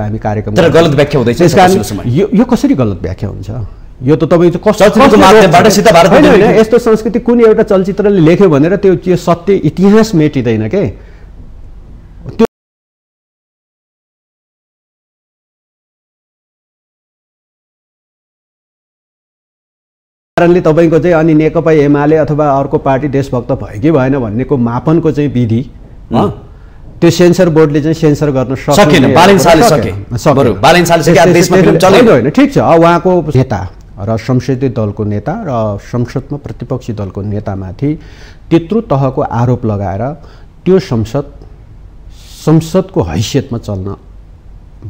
हामी कार्यक्रम तर गलत व्याख्या हुँदैछ यो यो कसरी गलत व्याख्या हुन्छ यो त तपाईँ होइन यस्तो संस्कृति कुन एउटा चलचित्रले लेख्यो भनेर त्यो त्यो सत्य इतिहास मेटिँदैन के त्यो कारणले तपाईँको चाहिँ अनि नेकपा एमाले अथवा अर्को पार्टी देशभक्त भयो कि भएन भन्नेको मापनको चाहिँ विधि त्यो सेन्सर बोर्डले चाहिँ सेन्सर गर्न सकेन होइन ठिक छ उहाँको नेता र संसदीय दलको नेता र संसदमा प्रतिपक्षी दलको नेतामाथि त्यत्रो तहको आरोप लगाएर त्यो संसद संसदको हैसियतमा चल्न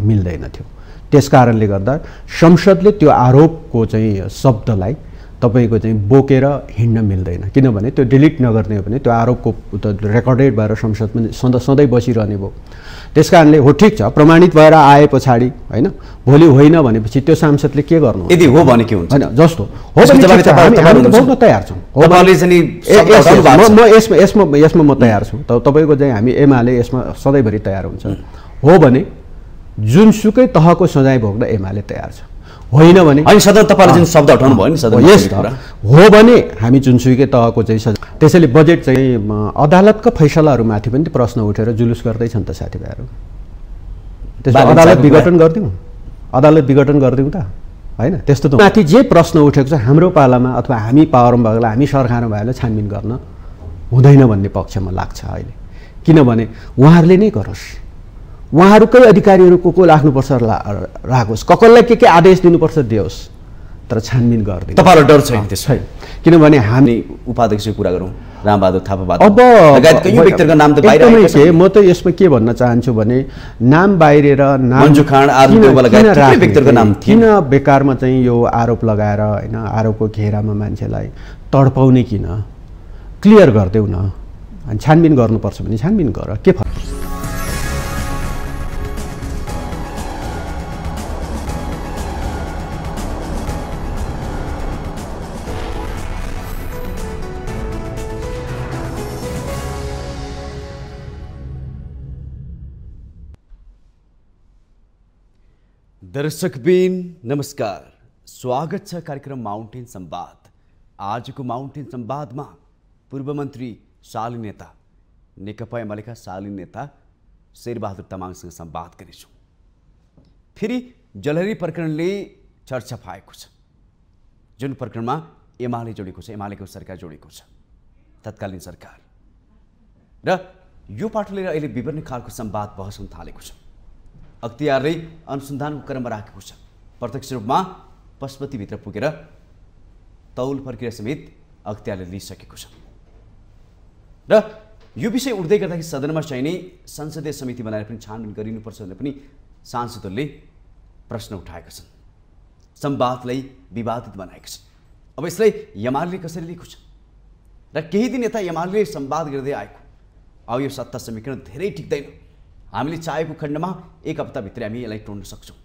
मिल्दैन थियो त्यस कारणले गर्दा संसदले त्यो आरोपको चाहिँ शब्दलाई तपाईँको चाहिँ बोकेर हिँड्न मिल्दैन किनभने त्यो डिलिट नगर्ने हो भने त्यो आरोपको त रेकर्डेड भएर संसदमा सधैँ सधैँ बसिरहने भयो त्यस कारणले हो ठिक छ प्रमाणित भएर आए पछाडि होइन भोलि होइन भनेपछि त्यो सांसदले के गर्नु यदि हो भने के हुन्छ होइन जस्तो हो तयार छौँ म यसमा यसमा म तयार छु त तपाईँको चाहिँ हामी एमाले यसमा सधैँभरि तयार हुन्छ हो भने जुनसुकै तहको सजाय भोग्न एमाले तयार छ होइन भने अनि सदर तपाईँले जुन शब्द हटाउनु भयो नि सदर यस हो भने हामी जुनसुकै तहको चाहिँ त्यसैले बजेट चाहिँ अदालतका फैसलाहरूमाथि पनि प्रश्न उठेर जुलुस गर्दैछन् त साथीभाइहरू त्यसमा अदालत विघटन गरिदिउँ अदालत विघटन गरिदिउँ त होइन त्यस्तो त माथि जे प्रश्न उठेको छ हाम्रो पालामा अथवा हामी पावरमा भएको हामी सरकारमा भएकोलाई छानबिन गर्न हुँदैन भन्ने पक्षमा लाग्छ अहिले किनभने उहाँहरूले नै गरोस् उहाँहरूकै अधिकारीहरूको को राख्नुपर्छ राखोस् ककललाई के के आदेश दिनुपर्छ दियोस् तर छानबिन गरिदिनु तपाईँलाई डर छैन त्यो छैन किनभने हामी उपाध्यक्ष कुरा गरौँ रामबहादुर थापा अब व्यक्तिको नाम त के म त यसमा के भन्न चाहन्छु भने नाम बाहिरेर नाम किन बेकारमा चाहिँ यो आरोप लगाएर होइन आरोपको घेरामा मान्छेलाई तडपाउने किन क्लियर गरिदेऊ न अनि छानबिन गर्नुपर्छ भने छानबिन गर के फर्क दर्शकबिन नमस्कार स्वागत छ कार्यक्रम माउन्टेन सम्वाद आजको माउन्टेन सम्वादमा पूर्व मन्त्री शाली नेता नेकपा एमालेका शाली नेता शेरबहादुर तामाङसँग सम्वाद गर्नेछौँ फेरि जलहरी प्रकरणले चर्चा पाएको छ जुन प्रकरणमा एमाले जोडेको छ एमालेको सरकार जोडेको छ तत्कालीन सरकार र यो पाठ अहिले विभिन्न खालको सम्वाद बहस थालेको छ अख्तियारले अनुसन्धानको क्रममा राखेको छ प्रत्यक्ष रूपमा पशुपतिभित्र पुगेर तौल फर्किएर समेत अख्तियारले लिइसकेको छ र यो विषय उठ्दै गर्दाखेरि सदनमा चाहिने संसदीय समिति बनाएर पनि छानबिन गरिनुपर्छ भनेर पनि सांसदहरूले प्रश्न उठाएका छन् संवादलाई विवादित बनाएका छन् अब यसलाई यमालले कसरी लिएको छ र केही दिन यता यमालले संवाद गर्दै आएको अब यो सत्ता समीकरण धेरै टिक्दैन हामीले चाहेको खण्डमा एक हप्ताभित्र हामी यसलाई टोड्न सक्छौँ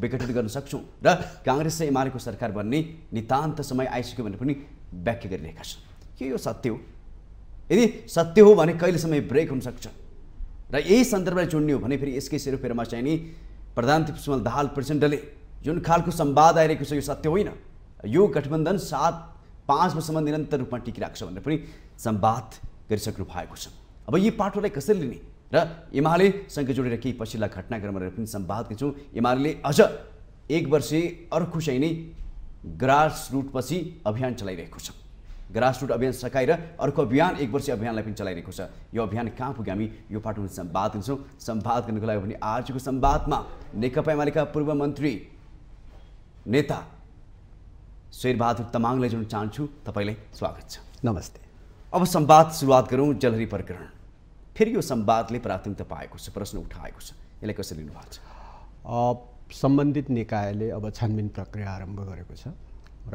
विघटित गर्न सक्छौँ र काङ्ग्रेस र एमालेको सरकार बन्ने नितान्त समय आइसक्यो भनेर पनि व्याख्या गरिरहेका छन् के यो सत्य हो यदि सत्य हो भने कहिलेसम्म ब्रेक हुनसक्छ र यही सन्दर्भलाई जोड्ने हो भने फेरि यसकै सेरोफेरोमा चाहिँ नि प्रधान पुष्पमल दाहाल प्रचण्डले जुन खालको सम्वाद आइरहेको छ यो सत्य होइन यो गठबन्धन सात पाँच वर्षसम्म निरन्तर रूपमा टिकिरहेको छ भनेर पनि सम्वाद गरिसक्नु भएको छ अब यी पाटोलाई कसरी लिने र एमालेसँग जोडेर केही पछिल्ला घटनाक्रमहरू पनि सम्वादकै छौँ एमाले अझ एक वर्ष अर्को चाहिँ नै ग्रास रुटपछि अभियान चलाइरहेको छ ग्रास रुट अभियान सकाएर अर्को अभियान एक वर्ष अभियानलाई पनि चलाइरहेको छ यो अभियान कहाँ पुग्यो हामी यो पाटो सम्वाद गर्छौँ सम्वाद गर्नुको लागि भने आजको सम्वादमा नेकपा एमालेका पूर्व मन्त्री नेता शेरबहादुर तमाङलाई जोड्न चाहन्छु तपाईँलाई स्वागत छ नमस्ते अब सम्वाद सुरुवात गरौँ जलहरी प्रकरण फेरि यो संवादले प्राथमिकता पाएको छ प्रश्न उठाएको छ यसलाई कसरी लिनुभएको छ सम्बन्धित निकायले अब छानबिन प्रक्रिया आरम्भ गरेको छ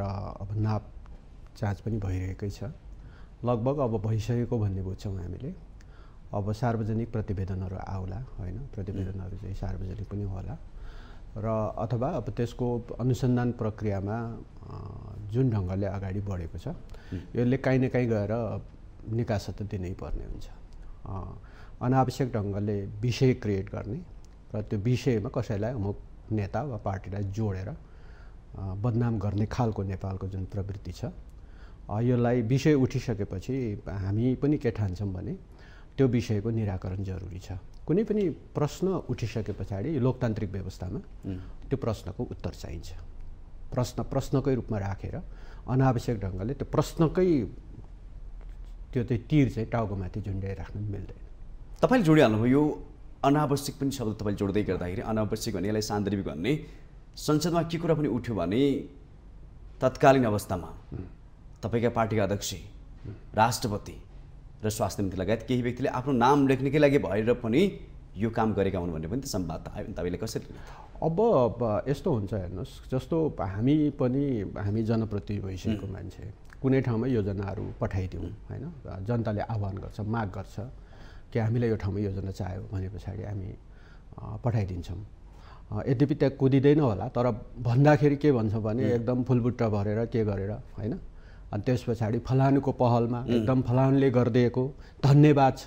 र अब नाप जाँच पनि भइरहेकै छ लगभग अब भइसकेको भन्ने बुझ्छौँ हामीले अब सार्वजनिक प्रतिवेदनहरू आउला होइन प्रतिवेदनहरू चाहिँ सार्वजनिक पनि होला र अथवा अब त्यसको अनुसन्धान प्रक्रियामा जुन ढङ्गले अगाडि बढेको छ यसले काहीँ न काहीँ गएर निकास त दिनै पर्ने हुन्छ अनावश्यक ढङ्गले विषय क्रिएट गर्ने र त्यो विषयमा कसैलाई अमुक नेता वा पार्टीलाई जोडेर बदनाम गर्ने खालको नेपालको जुन प्रवृत्ति छ यसलाई विषय उठिसकेपछि हामी पनि के ठान्छौँ भने त्यो विषयको निराकरण जरुरी छ कुनै पनि प्रश्न उठिसके पछाडि लोकतान्त्रिक व्यवस्थामा त्यो प्रश्नको उत्तर चाहिन्छ प्रश्न प्रश्नकै रूपमा राखेर अनावश्यक ढङ्गले त्यो प्रश्नकै त्यो चाहिँ तिर चाहिँ टाउकोमाथि झुन्ड्याइराख्नु मिल्दैन तपाईँले जोडिहाल्नुभयो यो अनावश्यक पनि शब्द तपाईँले जोड्दै गर्दाखेरि अनावश्यक भने यसलाई सान्दर्भिक भन्ने संसदमा के कुरा पनि उठ्यो भने तत्कालीन अवस्थामा तपाईँका पार्टीका अध्यक्ष राष्ट्रपति र स्वास्थ्य मन्त्री लगायत केही व्यक्तिले आफ्नो नाम लेख्नेकै लागि भएर पनि यो काम गरेका हुन् भन्ने पनि त सम्वाद त आयो नि तपाईँले कसरी अब यस्तो हुन्छ हेर्नुहोस् जस्तो हामी पनि हामी जनप्रति भइसकेको मान्छे कुनै ठाउँमा योजनाहरू पठाइदिउँ होइन जनताले आह्वान गर्छ माग गर्छ कि हामीलाई यो ठाउँमा योजना चाहियो भने पछाडि हामी पठाइदिन्छौँ यद्यपि त्यहाँ कुदिँदैन होला तर भन्दाखेरि के भन्छ भने एकदम फुलबुट्टा भरेर के गरेर होइन अनि त्यस पछाडि फलानुको पहलमा एकदम फलानले गरिदिएको धन्यवाद छ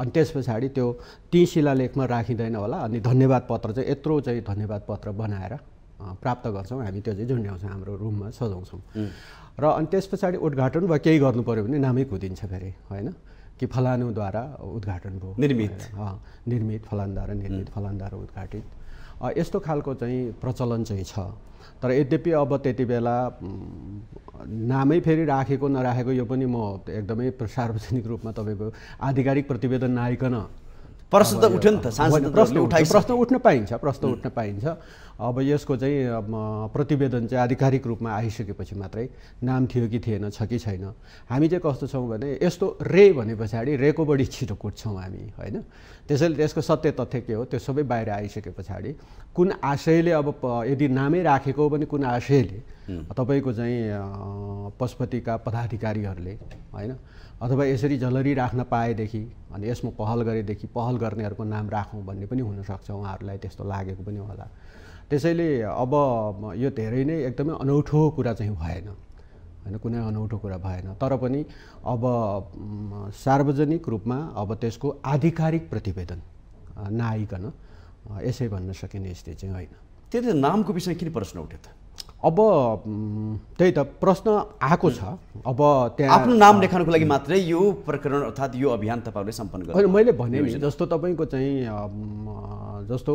अनि त्यस पछाडि त्यो ती शिलालेखमा राखिँदैन होला अनि धन्यवाद पत्र चाहिँ यत्रो चाहिँ धन्यवाद पत्र बनाएर प्राप्त गर्छौँ हामी त्यो चाहिँ झुन्ड्याउँछौँ हाम्रो रुममा सजाउँछौँ र अनि त्यस पछाडि उद्घाटन वा केही गर्नु पऱ्यो भने नामै कुदिन्छ फेरि होइन कि फलानुद्वारा उद्घाटन भयो निर्मित निर्मित फलानद्वारा निर्मित फलानद्वारा उद्घाटित यस्तो खालको चाहिँ प्रचलन चाहिँ छ तर यद्यपि अब त्यति बेला नामै फेरि राखेको नराखेको यो पनि म एकदमै सार्वजनिक रूपमा तपाईँको आधिकारिक प्रतिवेदन नआइकन प्रश्न त उठ्यो नि त प्रश्न उठाइ प्रश्न उठ्न पाइन्छ प्रश्न उठ्न पाइन्छ अब यसको चाहिँ प्रतिवेदन चाहिँ आधिकारिक रूपमा आइसकेपछि मात्रै नाम थियो कि थिएन छ कि छैन हामी चाहिँ कस्तो छौँ भने यस्तो रे भने पछाडि रेको बढी छिटो कुट्छौँ हामी होइन त्यसैले त्यसको सत्य तथ्य के हो त्यो सबै बाहिर आइसके पछाडि कुन आशयले अब यदि नामै राखेको पनि कुन आशयले तपाईँको चाहिँ पशुपतिका पदाधिकारीहरूले होइन अथवा यसरी झलरी राख्न पाएदेखि अनि यसमा पहल गरेदेखि पहल गर्नेहरूको नाम राखौँ भन्ने पनि हुनसक्छ उहाँहरूलाई त्यस्तो लागेको पनि होला त्यसैले अब यो धेरै नै एकदमै अनौठो कुरा चाहिँ भएन होइन कुनै अनौठो कुरा भएन तर पनि अब सार्वजनिक रूपमा अब त्यसको आधिकारिक प्रतिवेदन नआइकन यसै भन्न सकिने स्थिति चाहिँ होइन त्यति नामको विषय किन प्रश्न उठ्यो त अब त्यही त प्रश्न आएको छ अब त्यहाँ आफ्नो नाम लेख्नको लागि मात्रै यो प्रकरण अर्थात् यो अभियान तपाईँहरूले सम्पन्न गर्नु मैले भने जस्तो तपाईँको चाहिँ जस्तो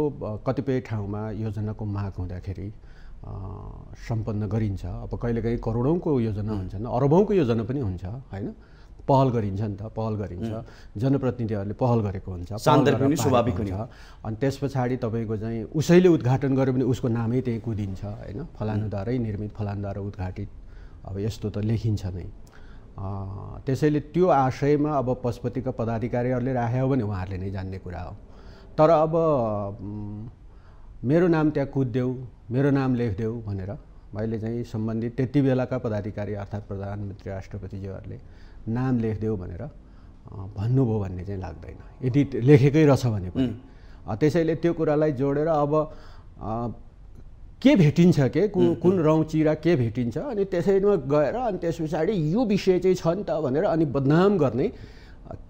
कतिपय ठाउँमा योजनाको माग हुँदाखेरि सम्पन्न गरिन्छ अब कहिलेकाहीँ करोडौँको योजना हुन्छन् अरबौँको योजना पनि हुन्छ होइन पहल गरिन्छ नि त पहल गरिन्छ जनप्रतिनिधिहरूले पहल गरेको हुन्छ पनि स्वाभाविक हुन्छ अनि त्यस पछाडि तपाईँको चाहिँ उसैले उद्घाटन गर्यो भने उसको नामै त्यहीँ कुदिन्छ होइन फलानुद्वारै निर्मित फलानुद्वारा उद्घाटित अब यस्तो त लेखिन्छ नै त्यसैले त्यो आशयमा अब पशुपतिका पदाधिकारीहरूले राख्यो भने उहाँहरूले नै जान्ने कुरा हो तर अब मेरो नाम त्यहाँ कुद्देऊ मेरो नाम लेखिदेऊ भनेर मैले चाहिँ सम्बन्धित त्यति बेलाका पदाधिकारी अर्थात् प्रधानमन्त्री राष्ट्रपतिज्यूहरूले नाम लेखिदेऊ भनेर भन्नुभयो भन्ने चाहिँ लाग्दैन यदि लेखेकै रहेछ भने पनि त्यसैले त्यो कुरालाई जोडेर अब के भेटिन्छ के कुन कुन रौँचिरा के भेटिन्छ अनि त्यसैमा गएर अनि त्यस पछाडि यो विषय चाहिँ छ नि त भनेर अनि बदनाम गर्ने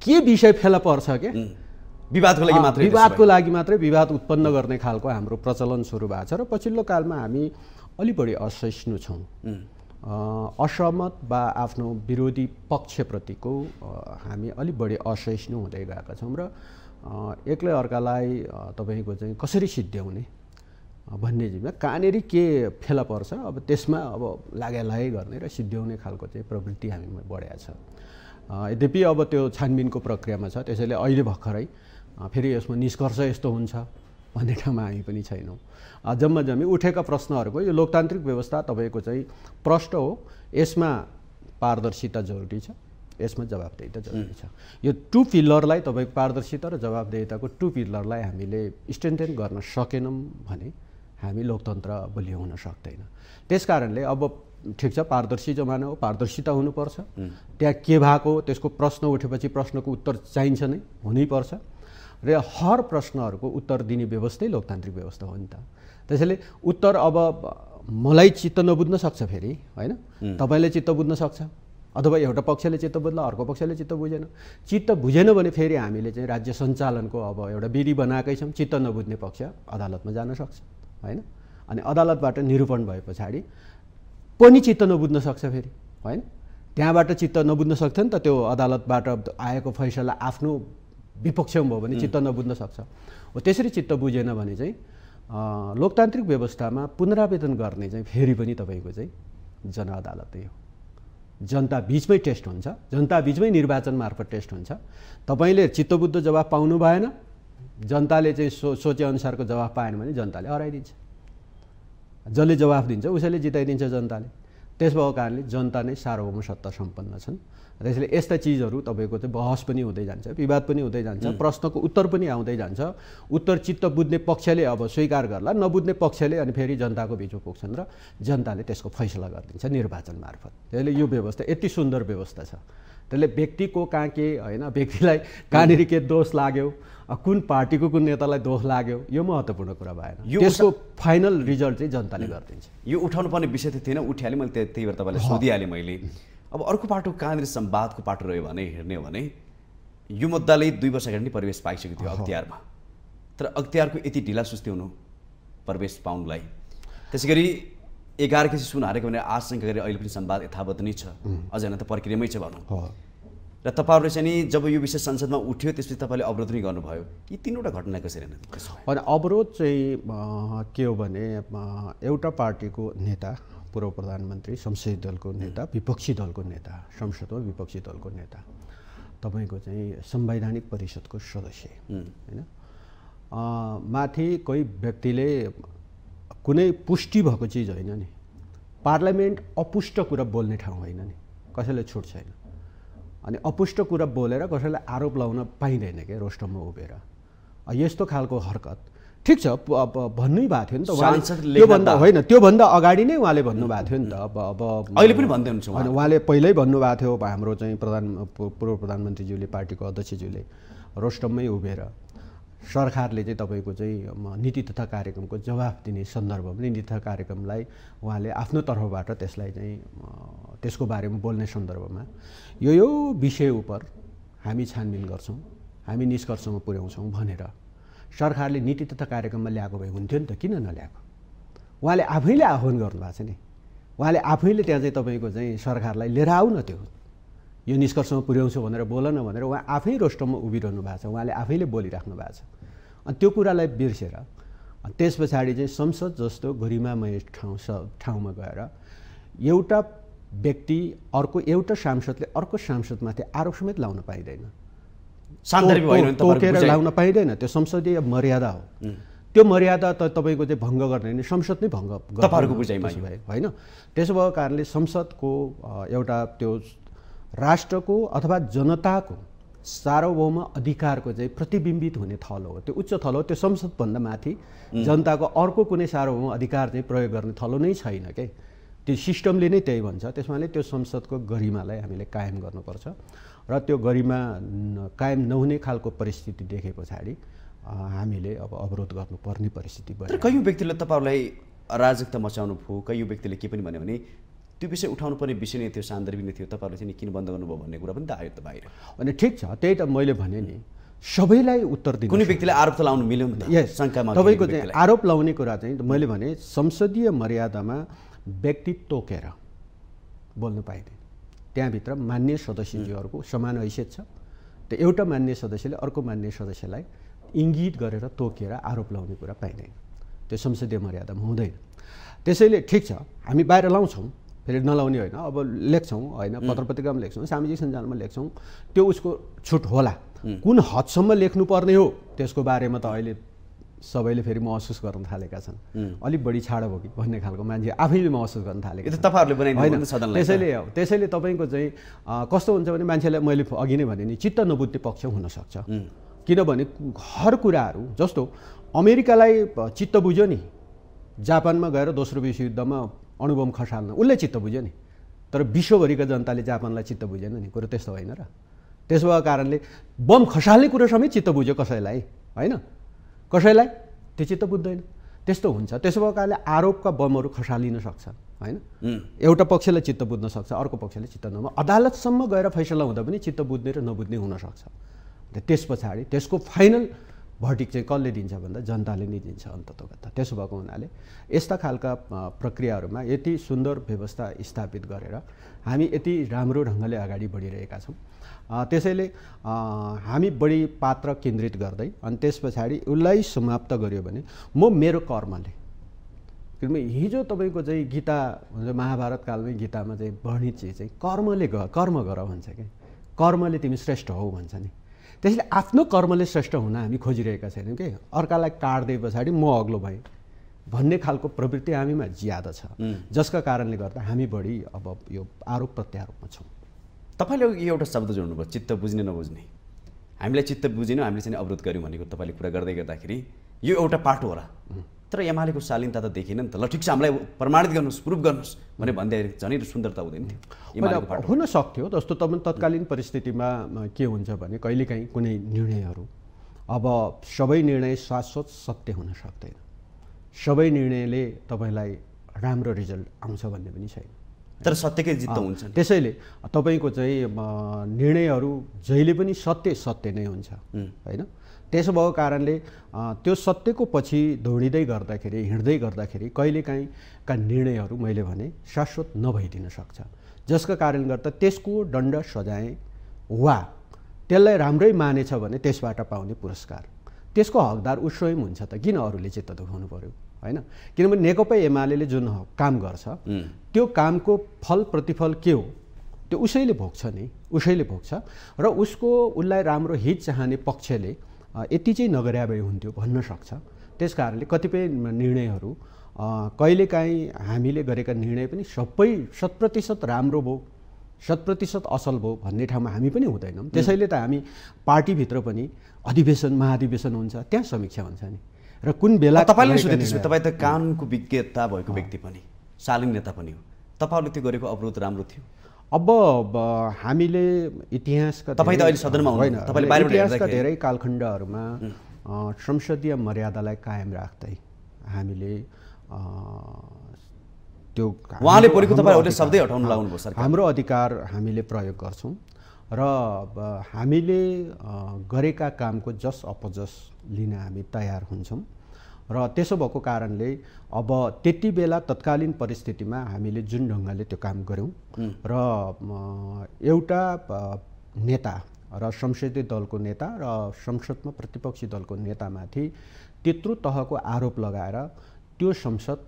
के विषय फेला पर्छ के विवादको लागि मात्रै विवादको लागि मात्रै विवाद उत्पन्न गर्ने खालको हाम्रो प्रचलन सुरु भएको छ र पछिल्लो कालमा हामी अलि बढी असहिष्णु छौँ असहमत वा आफ्नो विरोधी पक्षप्रतिको हामी अलिक बढी असहिष्णु हुँदै गएका छौँ र एक्लै अर्कालाई तपाईँको चाहिँ कसरी सिद्ध्याउने भन्ने जिम्मा कहाँनिर के फेला पर्छ अब त्यसमा अब लागे लागे गर्ने र सिद्ध्याउने खालको चाहिँ प्रवृत्ति हामीमा बढाएको छ यद्यपि अब त्यो छानबिनको प्रक्रियामा छ त्यसैले अहिले भर्खरै फेरि यसमा निष्कर्ष यस्तो हुन्छ भन्ने ठाउँमा हामी पनि छैनौँ जम्मा जम्मी उठेका प्रश्नहरूको यो लोकतान्त्रिक व्यवस्था तपाईँको चाहिँ प्रष्ट हो यसमा पारदर्शिता जरुरी छ यसमा जवाबदेता जरुरी छ यो टु पिलरलाई तपाईँको पारदर्शिता र जवाबदेताको टु पिलरलाई हामीले स्ट्रेन्थेन गर्न सकेनौँ भने हामी लोकतन्त्र बलियो हुन सक्दैन त्यस कारणले अब ठिक छ पारदर्शी जमाना हो पारदर्शिता हुनुपर्छ त्यहाँ के भएको त्यसको प्रश्न उठेपछि प्रश्नको उत्तर चाहिन्छ नै हुनैपर्छ र हर प्रश्नहरूको उत्तर दिने व्यवस्थै लोकतान्त्रिक व्यवस्था हो नि त त्यसैले उत्तर अब मलाई चित्त नबुझ्न सक्छ फेरि होइन तपाईँले चित्त बुझ्न सक्छ अथवा एउटा पक्षले चित्त बुझ्ला अर्को पक्षले चित्त बुझेन चित्त बुझेन भने फेरि हामीले चाहिँ राज्य सञ्चालनको अब एउटा विधि बनाएकै छौँ चित्त नबुझ्ने पक्ष अदालतमा जान सक्छ होइन अनि अदालतबाट निरूपण भए पछाडि पनि चित्त नबुझ्न सक्छ फेरि होइन त्यहाँबाट चित्त नबुझ्न सक्थ्यो नि त त्यो अदालतबाट आएको फैसला आफ्नो विपक्षमा भयो भने चित्त नबुझ्न सक्छ हो त्यसरी चित्त बुझेन भने चाहिँ लोकतान्त्रिक व्यवस्थामा पुनरावेदन गर्ने चाहिँ फेरि पनि तपाईँको चाहिँ जन अदालतै हो जनता बिचमै टेस्ट हुन्छ जनता बिचमै निर्वाचन मार्फत टेस्ट हुन्छ तपाईँले चित्तबुद्ध जवाब पाउनु भएन जनताले चाहिँ सो सोचेअनुसारको जवाब पाएन भने जनताले हराइदिन्छ जसले जवाफ दिन्छ उसैले जिताइदिन्छ जनताले त्यस भएको कारणले जनता नै सार्वभौम सत्ता सम्पन्न छन् त्यसैले यस्ता चिजहरू तपाईँको चाहिँ बहस पनि हुँदै जान्छ विवाद पनि हुँदै जान्छ प्रश्नको उत्तर पनि आउँदै जान्छ उत्तर चित्त बुझ्ने पक्षले अब स्वीकार गर्ला नबुझ्ने पक्षले अनि फेरि जनताको बिचमा पुग्छन् र जनताले त्यसको फैसला गरिदिन्छ निर्वाचन मार्फत त्यसले यो व्यवस्था यति सुन्दर व्यवस्था छ त्यसले व्यक्तिको कहाँ के होइन व्यक्तिलाई कहाँनिर के दोष लाग्यो कुन पार्टीको कुन नेतालाई दोष लाग्यो यो महत्त्वपूर्ण कुरा भएन त्यसको फाइनल रिजल्ट चाहिँ जनताले गरिदिन्छ यो उठाउनुपर्ने विषय त थिएन उठिहालेँ मैले त्यही भएर तपाईँलाई सोधिहालेँ मैले अब अर्को पाटो कहाँनिर सम्वादको पाटो रह्यो भने हेर्ने हो भने यो मुद्दाले दुई वर्ष अगाडि नै प्रवेश पाइसकेको थियो अख्तियारमा तर अख्तियारको यति ढिला हुनु प्रवेश पाउनुलाई त्यसै गरी एघार केसी सुन हारेको भने आशङ्का गरी अहिले पनि सम्वाद यथावत नै छ अझै होइन त प्रक्रियामै छ भनौँ र तपाईँहरूले चाहिँ नि जब यो विषय संसदमा उठ्यो त्यसपछि तपाईँले अवरोध नै गर्नुभयो यी तिनवटा घटना कसरी होइन अवरोध चाहिँ के हो भने एउटा पार्टीको नेता पूर्व प्रधानमन्त्री संसदीय दलको नेता विपक्षी दलको नेता संसदमा विपक्षी दलको नेता तपाईँको चाहिँ संवैधानिक परिषदको सदस्य होइन माथि कोही व्यक्तिले कुनै पुष्टि भएको चिज होइन नि पार्लियामेन्ट अपुष्ट कुरा बोल्ने ठाउँ होइन नि कसैले छुट छैन अनि अपुष्ट कुरा बोलेर कसैलाई आरोप लाउन पाइँदैन क्या रोस्टममा उभिएर यस्तो खालको हरकत ठिक छ भन्नै भएको थियो नि त त्योभन्दा होइन त्योभन्दा अगाडि नै उहाँले भन्नुभएको थियो नि त अब अब अहिले पनि भन्दै हुन्छ होइन उहाँले पहिल्यै भन्नुभएको थियो हाम्रो चाहिँ प्रधान पूर्व प्रधानमन्त्रीज्यूले पार्टीको अध्यक्षज्यूले रोस्टममै उभिएर सरकारले चाहिँ तपाईँको चाहिँ नीति तथा कार्यक्रमको जवाफ दिने सन्दर्भमा नीति तथा कार्यक्रमलाई उहाँले आफ्नो तर्फबाट त्यसलाई चाहिँ त्यसको बारेमा बोल्ने सन्दर्भमा यो यो विषय उप हामी छानबिन गर्छौँ हामी निष्कर्षमा पुर्याउँछौँ भनेर सरकारले नीति तथा कार्यक्रममा ल्याएको भए हुन्थ्यो नि त किन नल्याएको उहाँले आफैले आह्वान गर्नुभएको छ नि उहाँले आफैले त्यहाँ चाहिँ तपाईँको चाहिँ सरकारलाई लिएर आऊ न त्यो यो निष्कर्षमा पुर्याउँछु भनेर बोल न भनेर उहाँ आफै रोस्टरमा उभिरहनु भएको छ उहाँले आफैले बोलिराख्नु भएको छ अनि त्यो कुरालाई बिर्सेर त्यस पछाडि चाहिँ संसद जस्तो गरिमामय ठाउँ स ठाउँमा गएर एउटा व्यक्ति अर्को एउटा सांसदले अर्को सांसदमाथि आरोप समेत लाउन पाइँदैन तोकेर लाउन पाइँदैन त्यो संसदीय मर्यादा हो त्यो मर्यादा त तपाईँको चाहिँ भङ्ग गर्ने नै संसद नै भङ्ग तपाईँहरूको बुझाइमा होइन त्यसो भएको कारणले संसदको एउटा त्यो राष्ट्रको अथवा जनताको सार्वभौम अधिकारको चाहिँ प्रतिबिम्बित हुने थलो हो त्यो उच्च थलो हो त्यो संसदभन्दा माथि जनताको अर्को कुनै सार्वभौम अधिकार चाहिँ प्रयोग गर्ने थलो नै छैन के त्यो सिस्टमले नै त्यही भन्छ त्यसमा त्यो संसदको गरिमालाई हामीले कायम गर्नुपर्छ र त्यो गरिमा कायम नहुने खालको परिस्थिति देखे पछाडि हामीले अब अवरोध गर्नुपर्ने परिस्थिति भयो कयौँ व्यक्तिले तपाईँहरूलाई अराजकता मचाउनु भयो कयौँ व्यक्तिले के पनि भन्यो भने त्यो विषय उठाउनुपर्ने विषय नै थियो सान्दर्भिक नै थियो तपाईँहरूले चाहिँ किन बन्द गर्नुभयो भन्ने कुरा पनि त आयो त बाहिर अनि ठिक छ त्यही त मैले भने नि सबैलाई उत्तर दिनु कुनै व्यक्तिले आरोप त लाउनु मिल्यो यस शङ्कामा तपाईँको चाहिँ आरोप लाउने कुरा चाहिँ मैले भने संसदीय मर्यादामा व्यक्ति तोकेर बोल्नु पाइँदैन त्यहाँभित्र मान्य सदस्यजीहरूको समान हैसियत छ त्यो एउटा मान्य सदस्यले अर्को मान्य सदस्यलाई इङ्गित गरेर तोकेर आरोप लाउने कुरा पाइँदैन त्यो संसदीय मर्यादामा हुँदैन त्यसैले ठिक छ हामी बाहिर लाउँछौँ फेरि नलाउने होइन अब लेख्छौँ होइन पत्र पत्रिकामा लेख्छौँ सामाजिक सञ्जालमा लेख्छौँ त्यो उसको छुट होला कुन हदसम्म लेख्नुपर्ने हो त्यसको बारेमा त अहिले सबैले फेरि महसुस गर्न थालेका छन् अलिक बढी छाडो भयो कि भन्ने खालको मान्छे आफैले महसुस गर्न थालेको छ तपाईँहरूले बनाइदिनु त्यसैले त्यसैले तपाईँको चाहिँ कस्तो हुन्छ भने मान्छेलाई मैले अघि नै भने नि चित्त नबुझ्ने पक्ष हुनसक्छ किनभने हर कुराहरू जस्तो अमेरिकालाई चित्त बुझ्यो नि जापानमा गएर दोस्रो विश्वयुद्धमा अणुबम खसाल्न उसले चित्त बुझ्यो नि तर विश्वभरिका जनताले जापानलाई चित्त बुझेन नि कुरो त्यस्तो होइन र त्यसो भएको कारणले बम खसाल्ने कुरो चित्त बुझ्यो कसैलाई होइन कसैलाई त्यो चित्त बुझ्दैन त्यस्तो हुन्छ त्यसो भएको कारणले आरोपका बमहरू खसालिन सक्छ होइन एउटा पक्षले चित्त बुझ्न सक्छ अर्को पक्षले चित्त नबुझ्नु अदालतसम्म गएर फैसला हुँदा पनि चित्त बुझ्ने र नबुझ्ने हुनसक्छ अन्त त्यस पछाडि त्यसको फाइनल भर्टिक चाहिँ कसले दिन्छ भन्दा जनताले नै दिन्छ अन्ततोगत त्यसो भएको हुनाले यस्ता खालका प्रक्रियाहरूमा यति सुन्दर व्यवस्था स्थापित गरेर हामी यति राम्रो ढङ्गले अगाडि बढिरहेका छौँ त्यसैले हामी बढी पात्र केन्द्रित गर्दै अनि त्यस पछाडि उसलाई समाप्त गऱ्यो भने म मेरो कर्मले किनभने हिजो तपाईँको चाहिँ गीता महाभारत कालमै गीतामा चाहिँ वर्णित चिज चाहिँ कर्मले ग कर्म गर भन्छ कि कर्मले तिमी श्रेष्ठ हौ भन्छ नि त्यसैले आफ्नो कर्मले श्रेष्ठ हुन हामी खोजिरहेका छैनौँ कि अर्कालाई काट्दै पछाडि म अग्लो भएँ भन्ने खालको प्रवृत्ति हामीमा ज्यादा छ जसका कारणले गर्दा हामी बढी अब यो आरोप प्रत्यारोपमा छौँ तपाईँले एउटा शब्द जोड्नुभयो चित्त बुझ्ने नबुझ्ने हामीलाई चित्त बुझेनौँ हामीले चाहिँ अवरोध गऱ्यौँ भनेको तपाईँले कुरा गर्दै गर्दाखेरि यो एउटा पाटो होला तर एमालेको शालीनता त देखेन नि त ल ठिक छ हामीलाई प्रमाणित गर्नुहोस् प्रुभ गर्नुहोस् भने भन्दाखेरि झनै सुन्दरता हुँदैन थियो हुन सक्थ्यो जस्तो त तत्कालीन परिस्थितिमा के हुन्छ भने कहिलेकाहीँ कुनै निर्णयहरू अब सबै निर्णय शाश्वत सत्य हुन सक्दैन सबै निर्णयले तपाईँलाई राम्रो रिजल्ट आउँछ भन्ने पनि छैन तर सत्यकै जित्त हुन्छ त्यसैले तपाईँको चाहिँ निर्णयहरू जहिले पनि सत्य सत्य नै हुन्छ होइन त्यसो भएको कारणले त्यो सत्यको पछि दौडिँदै गर्दाखेरि हिँड्दै गर्दाखेरि कहिलेकाहीँका निर्णयहरू मैले भने शाश्वत नभइदिन सक्छ जसको कारणले गर्दा त्यसको दण्ड सजाय वा त्यसलाई राम्रै मानेछ भने त्यसबाट पाउने पुरस्कार त्यसको हकदार ऊ हुन्छ त किन अरूले चित्त दुखाउनु पऱ्यो होइन किनभने नेकपा एमाले जुन काम गर्छ त्यो कामको फल प्रतिफल के हो त्यो उसैले भोग्छ नि उसैले भोग्छ र उसको उसलाई राम्रो हित चाहने पक्षले यति चाहिँ नगरे भए हुन्थ्यो भन्न सक्छ त्यस कारणले कतिपय निर्णयहरू कहिलेकाहीँ हामीले गरेका निर्णय पनि सबै शत प्रतिशत राम्रो भयो शत प्रतिशत असल भयो भन्ने ठाउँमा हामी पनि हुँदैनौँ त्यसैले त हामी पार्टीभित्र पनि अधिवेशन महाधिवेशन हुन्छ त्यहाँ समीक्षा हुन्छ नि र कुन बेला तपाईँले सोधे त्यसमा तपाईँ त कानुनको विज्ञता भएको व्यक्ति पनि शालिङ नेता पनि हो तपाईँहरूले त्यो गरेको अवरोध राम्रो थियो अब हामीले इतिहासका तपाईँ त अहिले सदनमा होइन तपाईँले इतिहासका धेरै कालखण्डहरूमा संसदीय मर्यादालाई कायम राख्दै हामीले त्यो उहाँले परेको तपाईँहरूले शब्दै हटाउनु लाग्नुभयो सर हाम्रो अधिकार हामीले प्रयोग गर्छौँ र हामीले गरेका कामको जस अपजस लिन हामी तयार हुन्छौँ र त्यसो भएको कारणले अब त्यति बेला तत्कालीन परिस्थितिमा हामीले जुन ढङ्गले त्यो काम गऱ्यौँ र एउटा नेता र संसदीय दलको नेता र संसदमा प्रतिपक्षी दलको नेतामाथि त्यत्रो तहको आरोप लगाएर त्यो संसद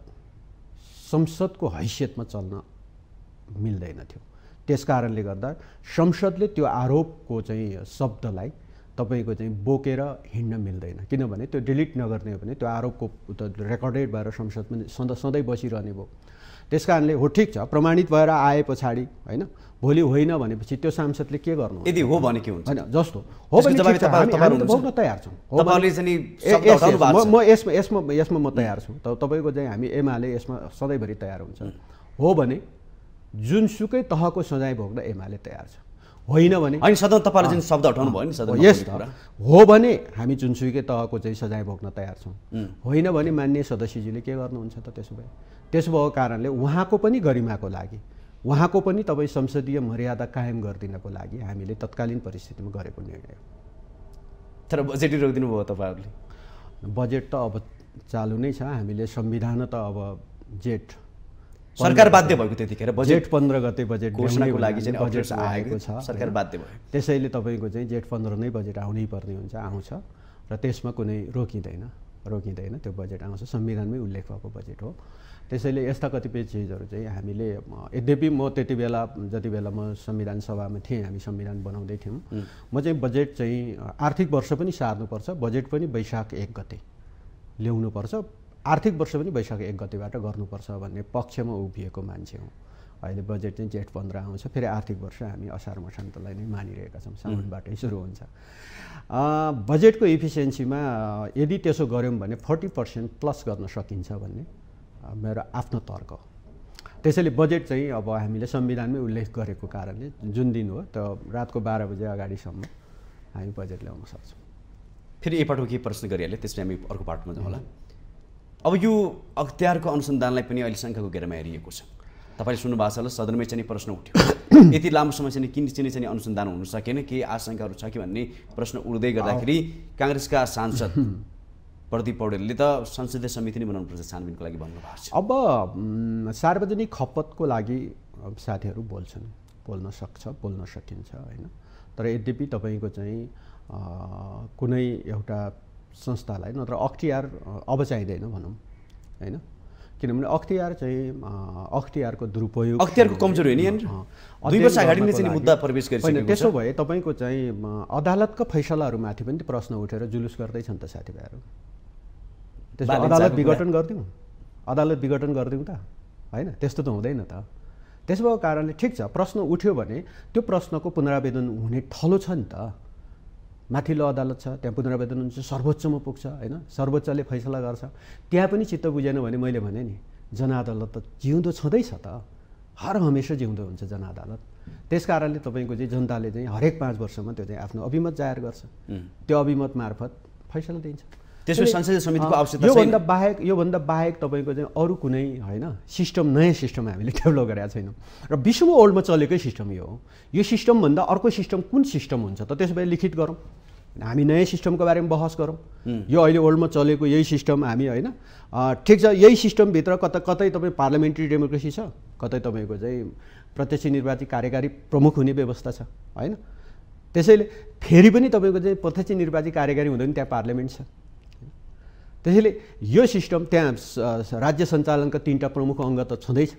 संसदको हैसियतमा चल्न मिल्दैन थियो त्यस कारणले गर्दा संसदले त्यो आरोपको चाहिँ शब्दलाई तपाईँको चाहिँ बोकेर हिँड्न मिल्दैन किनभने त्यो डिलिट नगर्ने हो भने त्यो आरोपको रेकर्डेड भएर संसदमा सधैँ सधैँ बसिरहने भयो त्यस कारणले हो ठिक छ प्रमाणित भएर आए पछाडि होइन भोलि होइन भनेपछि त्यो सांसदले के गर्नु यदि हो भने के हुन्छ जस्तो हो भने तयार छौँ म यसमा यसमा यसमा म तयार छु त तपाईँको चाहिँ हामी एमाले यसमा सधैँभरि तयार हुन्छ हो भने जुनसुकै तहको सजाय भोग्न एमाले तयार छ होइन भने अनि सदन तपाईँले जुन शब्द हटाउनु भयो नि सदन यस हो भने हामी जुनसुकै तहको चाहिँ सजाय भोग्न तयार छौँ होइन भने मान्य सदस्यजीले के गर्नुहुन्छ त त्यसो भए त्यसो भएको कारणले उहाँको पनि गरिमाको लागि उहाँको पनि तपाईँ संसदीय मर्यादा कायम गरिदिनको लागि हामीले तत्कालीन परिस्थितिमा गरेको निर्णय तर बजेट रोकिदिनु भयो तपाईँहरूले बजेट त अब चालु नै छ हामीले संविधान त अब जेठ सरकार बाध्य भएको त्यतिखेर बजेट पन्ध्र गते बजेट घोषणाको लागि चाहिँ बजेट आएको छ सरकार बाध्य भयो त्यसैले तपाईँको चाहिँ जेठ पन्ध्र नै बजेट आउनै पर्ने हुन्छ आउँछ र त्यसमा कुनै रोकिँदैन रोकिँदैन त्यो बजेट आउँछ संविधानमै उल्लेख भएको बजेट हो त्यसैले यस्ता कतिपय चिजहरू चाहिँ हामीले यद्यपि म त्यति बेला जति बेला म संविधान सभामा थिएँ हामी संविधान बनाउँदै थियौँ म चाहिँ बजेट चाहिँ आर्थिक वर्ष पनि सार्नुपर्छ बजेट पनि वैशाख एक गते ल्याउनुपर्छ आर्थिक वर्ष पनि वैशाख एक गतिबाट गर्नुपर्छ भन्ने पक्षमा उभिएको मान्छे हौँ अहिले बजेट चाहिँ जेठ पन्ध्र आउँछ फेरि आर्थिक वर्ष हामी असार मसान्तलाई नै मानिरहेका छौँ साउनबाटै सुरु हुन्छ बजेटको इफिसियन्सीमा यदि त्यसो गऱ्यौँ भने फोर्टी पर्सेन्ट प्लस गर्न सकिन्छ भन्ने मेरो आफ्नो तर्क हो त्यसैले बजेट चाहिँ अब हामीले संविधानमै उल्लेख गरेको कारणले जुन दिन हो त रातको बाह्र बजे अगाडिसम्म हामी बजेट ल्याउन सक्छौँ फेरि एकपल्टमा के प्रश्न गरिहाल्यो त्यसपछि हामी अर्को पार्टमा जाउँ होला अब यो अख्तियारको अनुसन्धानलाई पनि अहिले शङ्काको घेरामा हेरिएको छ तपाईँले भएको छ होला सदनमै चाहिँ प्रश्न उठ्यो यति लामो समय चाहिँ किन चिनी चाहिँ अनुसन्धान हुन सकेन केही आशङ्काहरू छ कि भन्ने प्रश्न उठ्दै गर्दाखेरि काङ्ग्रेसका सांसद प्रदीप पौडेलले त संसदीय समिति नै बनाउनुपर्छ छानबिनको लागि भन्नुभएको छ अब सार्वजनिक खपतको लागि साथीहरू बोल्छन् बोल्न सक्छ बोल्न सकिन्छ होइन तर यद्यपि तपाईँको चाहिँ कुनै एउटा संस्थालाई नत्र अख्तियार अब चाहिँदैन भनौँ होइन किनभने अख्तियार चाहिँ अख्तियारको दुरुपयोग अख्तियारको कमजोरी होइन त्यसो भए तपाईँको चाहिँ अदालतका फैसलाहरूमाथि पनि प्रश्न उठेर जुलुस गर्दैछन् त साथीभाइहरू त्यसो अदालत विघटन गरिदिउँ अदालत विघटन गरिदिउँ त होइन त्यस्तो त हुँदैन त त्यसो भएको कारणले ठिक छ प्रश्न उठ्यो भने त्यो प्रश्नको पुनरावेदन हुने थलो छ नि त माथिल्लो अदालत छ त्यहाँ पुनरावेदन हुन्छ सर्वोच्चमा पुग्छ होइन सर्वोच्चले फैसला गर्छ त्यहाँ पनि चित्त बुझेन भने मैले भने नि जनअदालत त जिउँदो छँदैछ त हर हमेसा जिउँदो हुन्छ जनअदालत त्यस कारणले तपाईँको चाहिँ जनताले चाहिँ हरेक पाँच वर्षमा त्यो चाहिँ आफ्नो अभिमत जाहेर गर्छ त्यो अभिमत मार्फत फैसला दिन्छ त्यसमा संसदीय समितिको आवश्यकता योभन्दा बाहेक योभन्दा बाहेक तपाईँको चाहिँ अरू कुनै होइन सिस्टम नयाँ सिस्टम हामीले डेभलप गरेका छैनौँ र विश्वमा ओल्डमा चलेकै सिस्टम यो हो यो सिस्टमभन्दा अर्को सिस्टम कुन सिस्टम हुन्छ त त्यसो भए लिखित गरौँ हामी नयाँ सिस्टमको बारेमा बहस गरौँ यो अहिले वर्ल्डमा चलेको यही सिस्टम हामी होइन ठिक छ यही सिस्टमभित्र कता कतै तपाईँ पार्लियामेन्ट्री डेमोक्रेसी छ कतै तपाईँको चाहिँ प्रत्यक्ष निर्वाचित कार्यकारी प्रमुख हुने व्यवस्था छ होइन त्यसैले फेरि पनि तपाईँको चाहिँ प्रत्यक्ष निर्वाचित कार्यकारी हुँदैन त्यहाँ पार्लियामेन्ट छ त्यसैले यो सिस्टम त्यहाँ राज्य सञ्चालनका तिनवटा प्रमुख अङ्ग त छँदैछ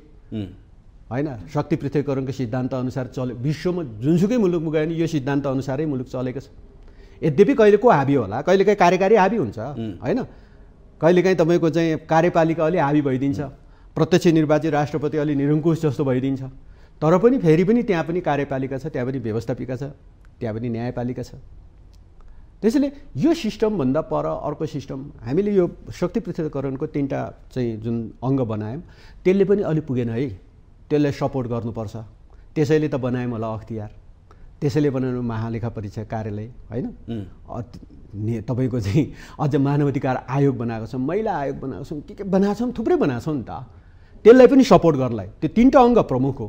होइन शक्ति पृथ्वीकरणको सिद्धान्तअनुसार चले विश्वमा जुनसुकै मुलुकमा गयो भने यो सिद्धान्तअनुसारै मुलुक चलेको छ यद्यपि कहिले को हाबी होला कहिलेकाहीँ कार्यकारी हाबी हुन्छ होइन कहिलेकाहीँ तपाईँको चाहिँ कार्यपालिका अलि हाबी भइदिन्छ प्रत्यक्ष निर्वाचित राष्ट्रपति अलि निरङ्कुश जस्तो भइदिन्छ तर पनि फेरि पनि त्यहाँ पनि कार्यपालिका छ त्यहाँ पनि व्यवस्थापिका छ त्यहाँ पनि न्यायपालिका छ त्यसैले यो सिस्टमभन्दा पर अर्को सिस्टम हामीले यो शक्ति पृथकरणको तिनवटा चाहिँ जुन अङ्ग बनायौँ त्यसले पनि अलि पुगेन है त्यसलाई सपोर्ट गर्नुपर्छ त्यसैले त बनायौँ होला अख्तियार त्यसैले बनाउनु महालेखा परीक्षा कार्यालय होइन ने तपाईँको चाहिँ अझ मानवाधिकार आयोग बनाएको छौँ महिला आयोग बनाएको छौँ के के बनाएको छौँ थुप्रै बनाएको छौँ नि त त्यसलाई पनि सपोर्ट गर्नलाई त्यो तिनवटा अङ्ग प्रमुख हो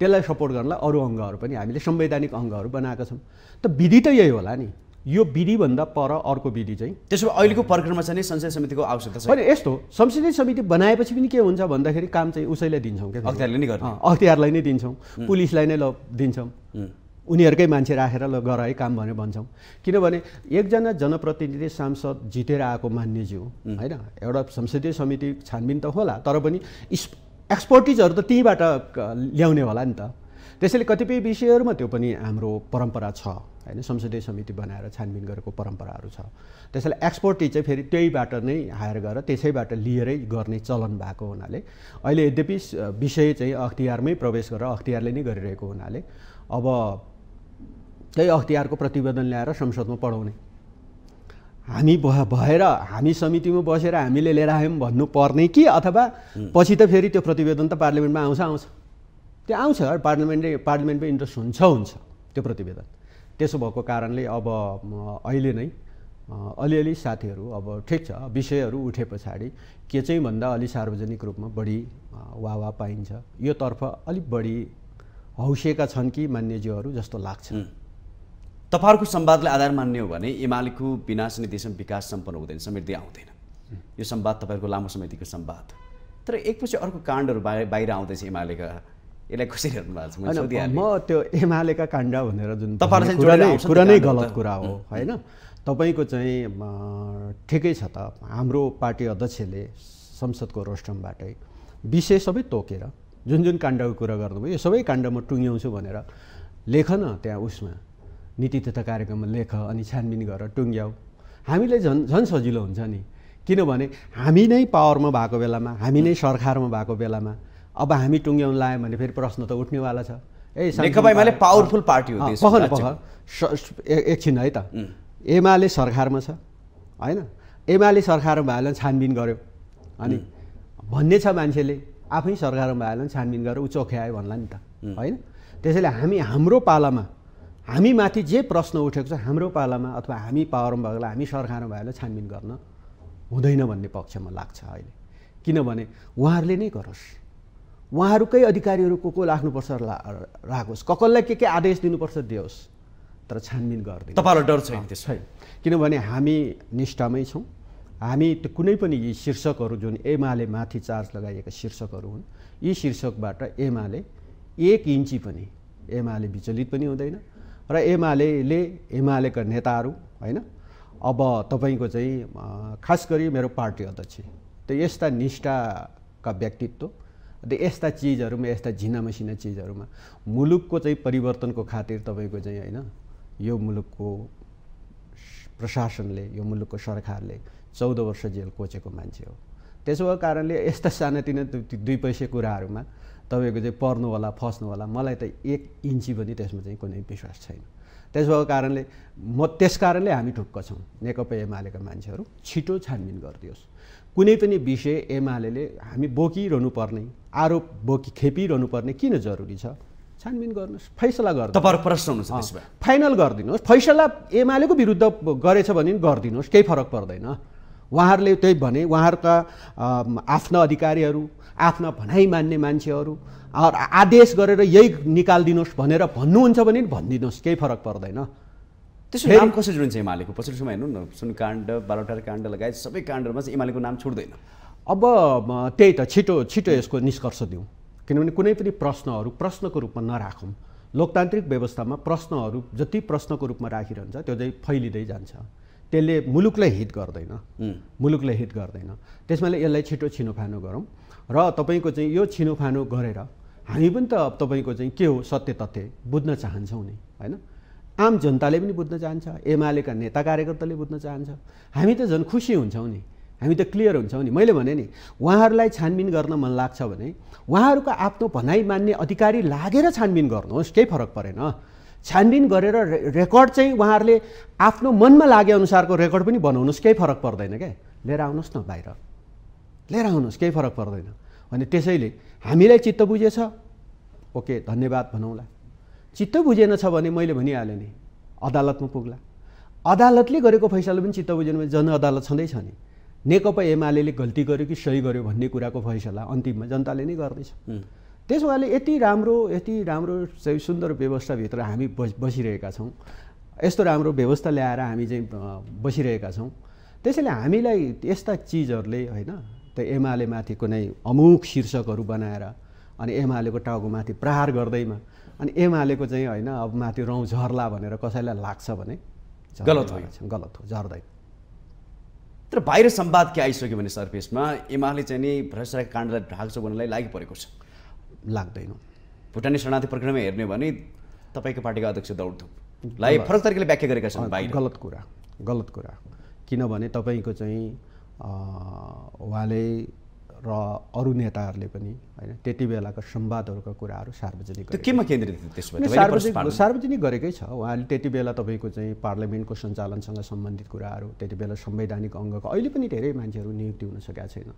त्यसलाई सपोर्ट गर्नलाई अरू अङ्गहरू पनि हामीले संवैधानिक अङ्गहरू बनाएका छौँ त विधि त यही होला नि यो विधिभन्दा पर अर्को विधि चाहिँ त्यसो भए अहिलेको प्रक्रममा चाहिँ संसदीय समितिको आवश्यकता छ होइन यस्तो संसदीय समिति बनाएपछि पनि के हुन्छ भन्दाखेरि काम चाहिँ उसैलाई दिन्छौँ क्या अख्तियारले नै गर्छौँ अख्तियारलाई नै दिन्छौँ पुलिसलाई नै ल दिन्छौँ उनीहरूकै मान्छे राखेर ल गर है काम भनेर भन्छौँ किनभने एकजना जनप्रतिनिधि सांसद जितेर आएको मान्यज्यू होइन एउटा संसदीय समिति छानबिन त होला तर पनि एक्सपर्टिजहरू त त्यहीँबाट ल्याउने होला नि त त्यसैले कतिपय विषयहरूमा त्यो पनि हाम्रो परम्परा छ होइन संसदीय समिति बनाएर छानबिन गरेको परम्पराहरू छ त्यसैले एक्सपोर्टी चाहिँ फेरि त्यहीबाट नै हायर गरेर त्यसैबाट लिएरै गर्ने चलन भएको हुनाले अहिले यद्यपि विषय चाहिँ अख्तियारमै प्रवेश गरेर अख्तियारले नै गरिरहेको हुनाले अब त्यही अख्तियारको प्रतिवेदन ल्याएर संसदमा पढाउने हामी भएर हामी समितिमा बसेर हामीले लिएर आयौँ भन्नुपर्ने कि अथवा पछि त फेरि त्यो प्रतिवेदन त पार्लियामेन्टमा आउँछ आउँछ त्यो आउँछ पार्लियामेन्टले पार्लियामेन्टमा इन्ट्रेस्ट हुन्छ हुन्छ त्यो प्रतिवेदन त्यसो भएको कारणले अब अहिले नै अलिअलि साथीहरू अब ठिक छ विषयहरू उठे पछाडि के चाहिँ भन्दा अलि सार्वजनिक रूपमा बढी वा पाइन्छ योतर्फ अलिक बढी हौसेका छन् कि मान्यज्यूहरू जस्तो लाग्छ तपाईँहरूको सम्वादलाई आधार मान्ने हो भने एमालेको विनाश नै देशमा विकास सम्पन्न हुँदैन समृद्धि आउँदैन यो सम्वाद तपाईँहरूको लामो समयदेखिको सम्वाद तर एकपछि अर्को काण्डहरू बाहिर बाहिर आउँदैछ एमालेका यसलाई कसरी हेर्नु भएको छ म त्यो एमालेका काण्ड भनेर जुन कुरा नै गलत कुरा हो होइन तपाईँको चाहिँ ठिकै छ त हाम्रो पार्टी अध्यक्षले संसदको रोस्टमबाटै विषय सबै तोकेर जुन जुन काण्डको कुरा गर्नुभयो यो सबै काण्ड म टुङ्ग्याउँछु भनेर लेख न त्यहाँ उसमा नीति तथा कार्यक्रममा लेख अनि छानबिन गरेर टुङ्ग्याऊ हामीलाई झन् झन् सजिलो हुन्छ नि किनभने हामी नै पावरमा भएको बेलामा हामी नै सरकारमा भएको बेलामा अब हामी टुङ्ग्याउन लायौँ भने फेरि प्रश्न त उठ्नेवाला छ ए एमाले पावरफुल पार्टी हो पख पख एकछिन है त एमाले सरकारमा छ होइन एमाले सरकारमा भएन छानबिन गर्यो अनि भन्ने छ मान्छेले आफै सरकारमा भएन छानबिन गरेर उचोख्यायो भन्ला नि त होइन त्यसैले हामी हाम्रो पालामा हामीमाथि जे प्रश्न उठेको छ हाम्रो पालामा अथवा हामी पावरमा भएकोलाई हामी सरकारमा भएकोलाई छानबिन गर्न हुँदैन भन्ने पक्षमा लाग्छ अहिले किनभने उहाँहरूले नै गरोस् उहाँहरूकै अधिकारीहरू को को राख्नुपर्छ राखोस् कसलाई के के आदेश दिनुपर्छ दियोस् तर छानबिन गरिदिनु तपाईँलाई डर छैन त्यसै छैन किनभने हामी निष्ठामै छौँ हामी त्यो कुनै पनि यी शीर्षकहरू जुन एमाले माथि चार्ज लगाइएका शीर्षकहरू हुन् यी शीर्षकबाट एमाले एक इन्ची पनि एमाले विचलित पनि हुँदैन र एमाले एमालेका नेताहरू होइन अब तपाईँको चाहिँ खास गरी मेरो पार्टी अध्यक्ष त यस्ता निष्ठाका व्यक्तित्व र यस्ता चिजहरूमा यस्ता झिना मसिना चिजहरूमा मुलुकको चाहिँ परिवर्तनको खातिर तपाईँको चाहिँ होइन यो मुलुकको प्रशासनले यो मुलुकको सरकारले चौध वर्ष जेल कोचेको मान्छे हो त्यसो भएको कारणले यस्ता सानातिना दुई पैसा कुराहरूमा तपाईँको चाहिँ पर्नु होला फस्नु होला मलाई त एक इन्ची पनि त्यसमा चाहिँ कुनै विश्वास छैन त्यसो भएको कारणले म त्यस कारणले हामी ढुक्क छौँ नेकपा एमालेका मान्छेहरू छिटो छानबिन गरिदियोस् कुनै पनि विषय एमाले हामी बोकिरहनु पर्ने आरोप बोकी खेपिरहनु पर्ने किन जरुरी छ छानबिन गर्नुहोस् फैसला गर्नु तपाईँहरू प्रश्न हुनुहुन्छ फाइनल गरिदिनुहोस् फैसला एमालेको विरुद्ध गरेछ भने गरिदिनुहोस् केही फरक पर्दैन उहाँहरूले त्यही भने उहाँहरूका आफ्ना अधिकारीहरू आफ्ना भनाइ मान्ने मान्छेहरू आदेश गरेर यही निकालिदिनुहोस् भनेर भन्नुहुन्छ भने भनिदिनुहोस् केही फरक पर्दैन त्यसो नाम कसरी चाहिँ एमालेको पछिल्लो समय हेर्नु न सुन काण्ड बालौटार काण्ड लगायत सबै काण्डहरूमा चाहिँ एमालेको नाम छुट्दैन अब त्यही त छिटो छिटो यसको निष्कर्ष दिउँ किनभने कुनै पनि प्रश्नहरू प्रश्नको रूपमा नराखौँ लोकतान्त्रिक व्यवस्थामा प्रश्नहरू जति प्रश्नको रूपमा राखिरहन्छ त्यो चाहिँ फैलिँदै जान्छ त्यसले मुलुकलाई हित गर्दैन मुलुकलाई हित गर्दैन त्यसमा यसलाई छिटो छिनोफानो गरौँ र तपाईँको चाहिँ यो छिनोफानो गरेर हामी पनि त अब तपाईँको चाहिँ के हो सत्य तथ्य बुझ्न चाहन्छौँ नि होइन आम जनताले पनि बुझ्न चाहन्छ एमालेका नेता कार्यकर्ताले बुझ्न चाहन्छ हामी त झन् खुसी हुन्छौँ नि हामी त क्लियर हुन्छौँ नि मैले भने नि उहाँहरूलाई छानबिन गर्न मन लाग्छ भने उहाँहरूको आफ्नो भनाइ मान्ने अधिकारी लागेर छानबिन गर्नुहोस् केही फरक परेन छानबिन गरेर रेकर्ड चाहिँ उहाँहरूले आफ्नो मनमा लागे अनुसारको रेकर्ड पनि बनाउनुहोस् केही फरक पर्दैन क्या लिएर आउनुहोस् न बाहिर लिएर आउनुहोस् केही फरक पर्दैन भने त्यसैले हामीलाई चित्त बुझेछ ओके धन्यवाद भनौँला चित्त बुझेन छ भने मैले भनिहालेँ नि अदालतमा पुग्ला अदालतले गरेको फैसला पनि चित्त बुझेन भने जन अदालत छँदैछ नि नेकपा एमाले गल्ती गर्यो कि सही गर्यो भन्ने कुराको फैसला अन्तिममा जनताले नै गर्दैछ त्यसो भएले यति राम्रो यति राम्रो चाहिँ सुन्दर व्यवस्थाभित्र हामी बस बसिरहेका छौँ यस्तो राम्रो व्यवस्था ल्याएर हामी चाहिँ बसिरहेका छौँ त्यसैले हामीलाई यस्ता चिजहरूले होइन त्यो एमाले माथि कुनै अमुख शीर्षकहरू बनाएर अनि एमालेको टाउकोमाथि प्रहार गर्दैमा अनि एमालेको चाहिँ होइन अब माथि रौँ झर्ला भनेर कसैलाई लाग्छ भने गलत होइन गलत हो झर्दैन तर बाहिर सम्वाद के आइसक्यो भने सर्फेसमा एमाले चाहिँ नि भ्रष्टाचार काण्डलाई ढाक्छ भन्नलाई लागि परेको छ लाग्दैन भुटानी शरणार्थी प्रक्रियामा हेर्ने हो भने तपाईँको पार्टीको अध्यक्ष लाई फरक तरिकाले व्याख्या गरेका छन् बाहिर गलत कुरा गलत कुरा किनभने तपाईँको चाहिँ उहाँले र अरू नेताहरूले पनि होइन त्यति बेलाका संवादहरूका कुराहरू सार्वजनिक त्यो केमा केन्द्रित सार्वजनिक सार्वजनिक गरेकै छ उहाँले त्यति बेला तपाईँको चाहिँ पार्लियामेन्टको सञ्चालनसँग सम्बन्धित कुराहरू त्यति बेला संवैधानिक अङ्गको अहिले पनि धेरै मान्छेहरू नियुक्ति हुन सकेका छैन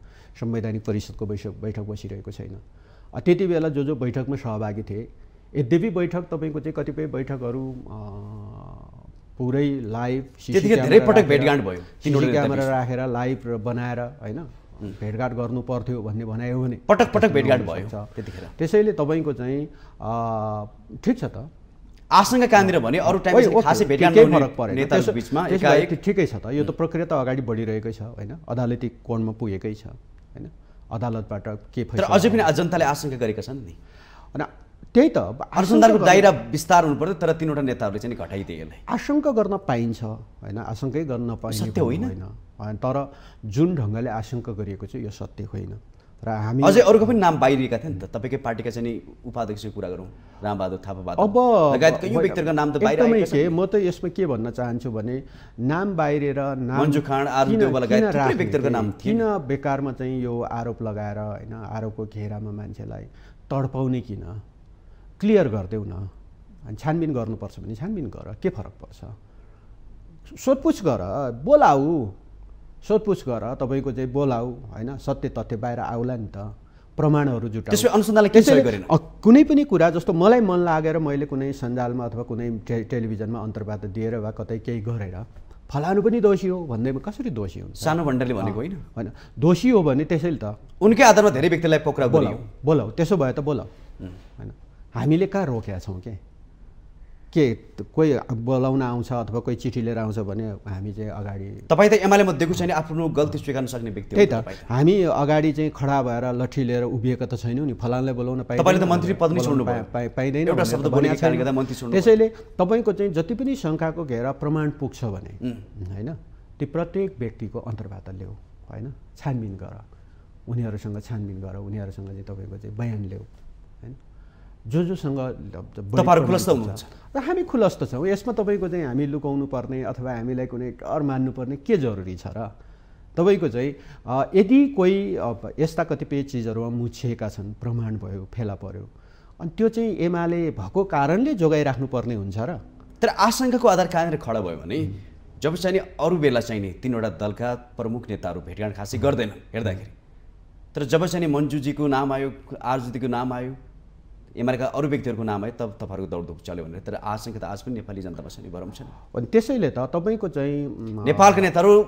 संवैधानिक परिषदको बैठक बैठक बसिरहेको छैन त्यति बेला जो जो बैठकमा सहभागी थिए यद्यपि बैठक तपाईँको चाहिँ कतिपय बैठकहरू पुरै लाइभ धेरै पटक भेटघाट भयो क्यामेरा राखेर लाइभ र बनाएर होइन भेटघाट गर्नु पर्थ्यो भन्ने भनायो भने पटक पटक भेटघाट भयो त्यतिखेर त्यसैले तपाईँको चाहिँ ठिक छ त आशंका कहाँनिर भने अरू ठिकै छ त यो त प्रक्रिया त अगाडि बढिरहेकै छ होइन अदालती कोणमा पुगेकै छ होइन अदालतबाट के तर अझै पनि जनताले आशंका गरेका छन् नि अनि त्यही त अनुसन्धानको दायरा विस्तार हुनुपर्थ्यो तर तिनवटा नेताहरूले चाहिँ घटाइदिए यसलाई आशंका गर्न पाइन्छ होइन आशङ्कै गर्न पाइन्छ सत्य होइन होइन तर जुन ढङ्गले आशंका गरिएको छ यो सत्य होइन र हामी अझै अरूको पनि नाम बाहिरिएका थिए नि त तपाईँकै पार्टीका चाहिँ उपाध्यक्षको कुरा गरौँ रामबहादुर थापा अब व्यक्तिहरूको नाम त एकदमै के म त यसमा के भन्न चाहन्छु भने नाम बाहिरेर मन्जु नाम किन बेकारमा चाहिँ यो आरोप लगाएर होइन आरोपको घेरामा मान्छेलाई तडपाउने किन क्लियर गरिदेऊ न अनि छानबिन गर्नुपर्छ भने छानबिन गर के फरक पर्छ सोधपुछ गर बोलाऊ सोधपुछ गर तपाईँको चाहिँ बोलाऊ होइन सत्य तथ्य बाहिर आउला नि त प्रमाणहरू जुट त्यसै अनुसन्धानले कुनै पनि कुरा जस्तो मलाई मन लागेर मैले कुनै सञ्जालमा अथवा कुनै टे टेलिभिजनमा अन्तर्वार्ता दिएर वा कतै केही गरेर फलानु पनि दोषी हो भन्दैमा कसरी दोषी हुन्छ सानो भण्डारले भनेको होइन होइन दोषी हो भने त्यसैले त उनकै आधारमा धेरै व्यक्तिलाई पक्राउ बोलाऊ बोलाऊ त्यसो भए त बोलाऊ होइन हामीले कहाँ रोकेका छौँ के के कोही बोलाउन आउँछ अथवा कोही चिठी लिएर आउँछ भने हामी चाहिँ अगाडि तपाईँ त म मध्येको छैन आफ्नो गल्ती स्वीकार्न सक्ने व्यक्ति त्यही त हामी अगाडि चाहिँ खडा भएर लट्ठी लिएर उभिएको त छैनौँ नि फलानलाई बोलाउन पाइ तपाईँले त मन्त्री पद नै छोड्नु पाइँदैन त्यसैले तपाईँको चाहिँ जति पनि शङ्काको घेरा प्रमाण पुग्छ भने होइन ती प्रत्येक व्यक्तिको अन्तर्वार्ता ल्याऊ होइन छानबिन गर उनीहरूसँग छानबिन गर उनीहरूसँग चाहिँ तपाईँको चाहिँ बयान ल्याऊ होइन जो जोसँग तपाईँहरू खुलस्त हुनुहुन्छ र हामी खुलस्त छौँ यसमा तपाईँको चाहिँ हामी लुकाउनु पर्ने अथवा हामीलाई कुनै कर मान्नुपर्ने के जरुरी छ र तपाईँको चाहिँ यदि कोही यस्ता कतिपय चिजहरूमा मुछिएका छन् प्रमाण भयो फेला पर्यो अनि त्यो चाहिँ एमाले भएको कारणले जोगाइराख्नुपर्ने हुन्छ र तर आशङ्काको आधार कहाँनिर खडा भयो भने जब चाहिँ अरू बेला चाहिँ नि तिनवटा दलका प्रमुख नेताहरू भेटघाट खासै गर्दैनन् हेर्दाखेरि तर जब चाहिँ मन्जुजीको नाम आयो आरजुदीको नाम आयो एमालेका अरू व्यक्तिहरूको नाम है तब तपाईँहरूको दौडधुप चल्यो भनेर तर आशंका त आज पनि नेपाली जनतामा छ नि भरम छ अनि त्यसैले त तपाईँको चाहिँ नेपालको नेताहरू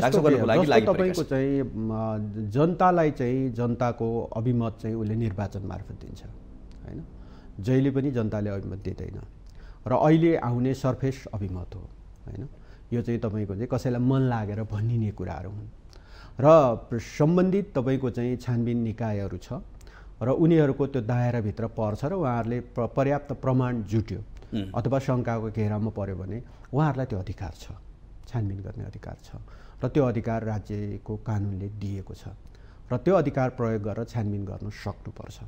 तपाईँको चाहिँ जनतालाई चाहिँ जनताको अभिमत चाहिँ उसले निर्वाचन मार्फत दिन्छ होइन जहिले पनि जनताले अभिमत दिँदैन र अहिले आउने सर्फेस अभिमत हो होइन यो चाहिँ तपाईँको चाहिँ कसैलाई मन लागेर भनिने कुराहरू हुन् र सम्बन्धित तपाईँको चाहिँ छानबिन निकायहरू छ र उनीहरूको त्यो दायराभित्र पर्छ र उहाँहरूले पर्याप्त प्रमाण जुट्यो अथवा शङ्काको घेरामा पऱ्यो भने उहाँहरूलाई त्यो अधिकार छ छानबिन गर्ने अधिकार छ र त्यो अधिकार राज्यको कानुनले दिएको छ र त्यो अधिकार प्रयोग गरेर छानबिन गर्न सक्नुपर्छ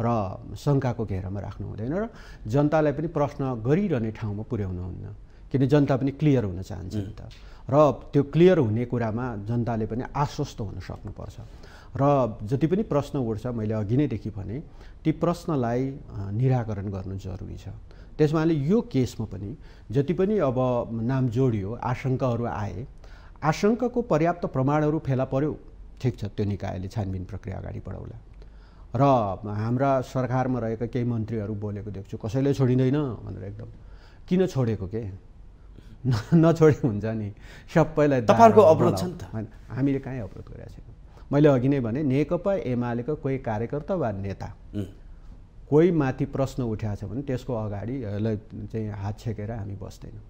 र शङ्काको घेरामा राख्नु हुँदैन र जनतालाई पनि प्रश्न गरिरहने ठाउँमा पुर्याउनुहुन्न किन जनता पनि क्लियर हुन चाहन्छ नि त र त्यो क्लियर हुने कुरामा जनताले पनि आश्वस्त हुन सक्नुपर्छ र जति पनि प्रश्न उठ्छ मैले अघि नैदेखि भने ती प्रश्नलाई निराकरण गर्नु जरुरी छ त्यसमा यो केसमा पनि जति पनि अब नाम जोडियो आशङ्काहरू आए आशङ्काको पर्याप्त प्रमाणहरू फेला पर्यो ठिक छ त्यो निकायले छानबिन प्रक्रिया अगाडि बढाउला र हाम्रा सरकारमा रहेका केही मन्त्रीहरू बोलेको देख्छु कसैले छोडिँदैन भनेर एकदम किन छोडेको के नछोडेको हुन्छ नि सबैलाई तपाईँहरूको अवरोध छ नि त होइन हामीले कहीँ अवरोध गरेका छैनौँ मैले अघि नै भने नेकपा एमालेको कोही कार्यकर्ता वा नेता कोही माथि प्रश्न उठाएको छ भने त्यसको अगाडि चाहिँ हात छेकेर हामी बस्दैनौँ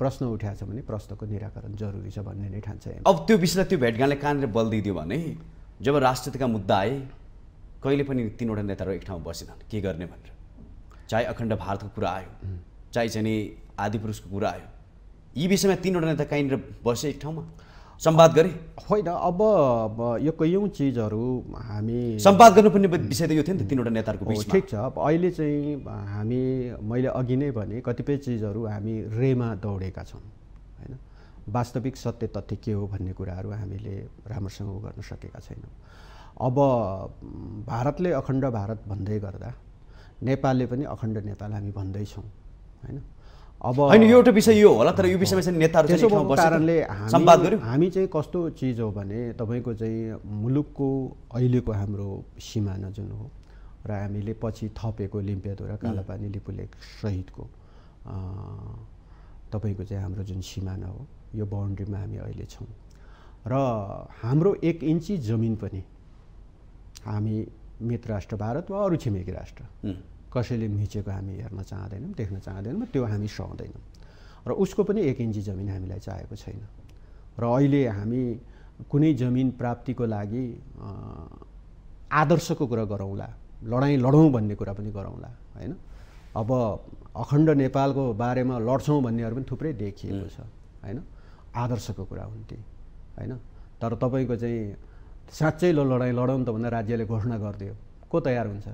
प्रश्न उठाएको भने प्रश्नको निराकरण जरुरी छ भन्ने नै ठान्छ अब त्यो विषयलाई त्यो भेटघाटले कहाँनिर बल दिइदियो भने जब राष्ट्रियका मुद्दा आए कहिले पनि तिनवटा नेताहरू एक ठाउँमा बसेनन् के गर्ने भनेर चाहे अखण्ड भारतको कुरा आयो चाहे चाहिँ नि पुरुषको कुरा आयो यी विषयमा तिनवटा नेता कहीँनिर बसे एक ठाउँमा सम्वाद गरे होइन अब यो कैयौँ चिजहरू हामी सम्वाद गर्नुपर्ने विषय त यो थियो नि त तिनवटा नेताहरूको ठिक छ अब अहिले चाहिँ हामी मैले अघि नै भने कतिपय चिजहरू हामी रेमा दौडेका छौँ होइन वास्तविक सत्य तथ्य के हो भन्ने कुराहरू हामीले राम्रोसँग गर्न सकेका छैनौँ अब भारतले अखण्ड भारत भन्दै गर्दा नेपालले पनि अखण्ड नेपाल हामी भन्दैछौँ होइन अब होइन यो एउटा विषय यो होला तर यो विषयमा चाहिँ नेताहरू कारणले सम्वाद गर्यो हामी चाहिँ कस्तो चिज हो भने तपाईँको चाहिँ मुलुकको अहिलेको हाम्रो सिमाना जुन हो र हामीले पछि थपेको र कालापानी लिपुलेक सहितको तपाईँको चाहिँ हाम्रो जुन सिमाना हो यो बााउन्ड्रीमा हामी अहिले छौँ र हाम्रो एक इन्ची जमिन पनि हामी मित्र राष्ट्र भारत वा अरू छिमेकी राष्ट्र कसैले मिचेको हामी हेर्न चाहँदैनौँ देख्न चाहँदैनौँ त्यो हामी सहँदैनौँ र उसको पनि एक इन्ची जमिन हामीलाई चाहेको छैन र अहिले हामी कुनै जमिन प्राप्तिको लागि आदर्शको कुरा गरौँला लडाइँ लडौँ भन्ने कुरा पनि गरौँला होइन अब अखण्ड नेपालको बारेमा लड्छौँ भन्नेहरू पनि थुप्रै देखिएको छ होइन आदर्शको कुरा हुन्थे होइन तर तपाईँको चाहिँ साँच्चै ल लडाइँ लडौँ त भन्दा राज्यले घोषणा गरिदियो को तयार हुन्छ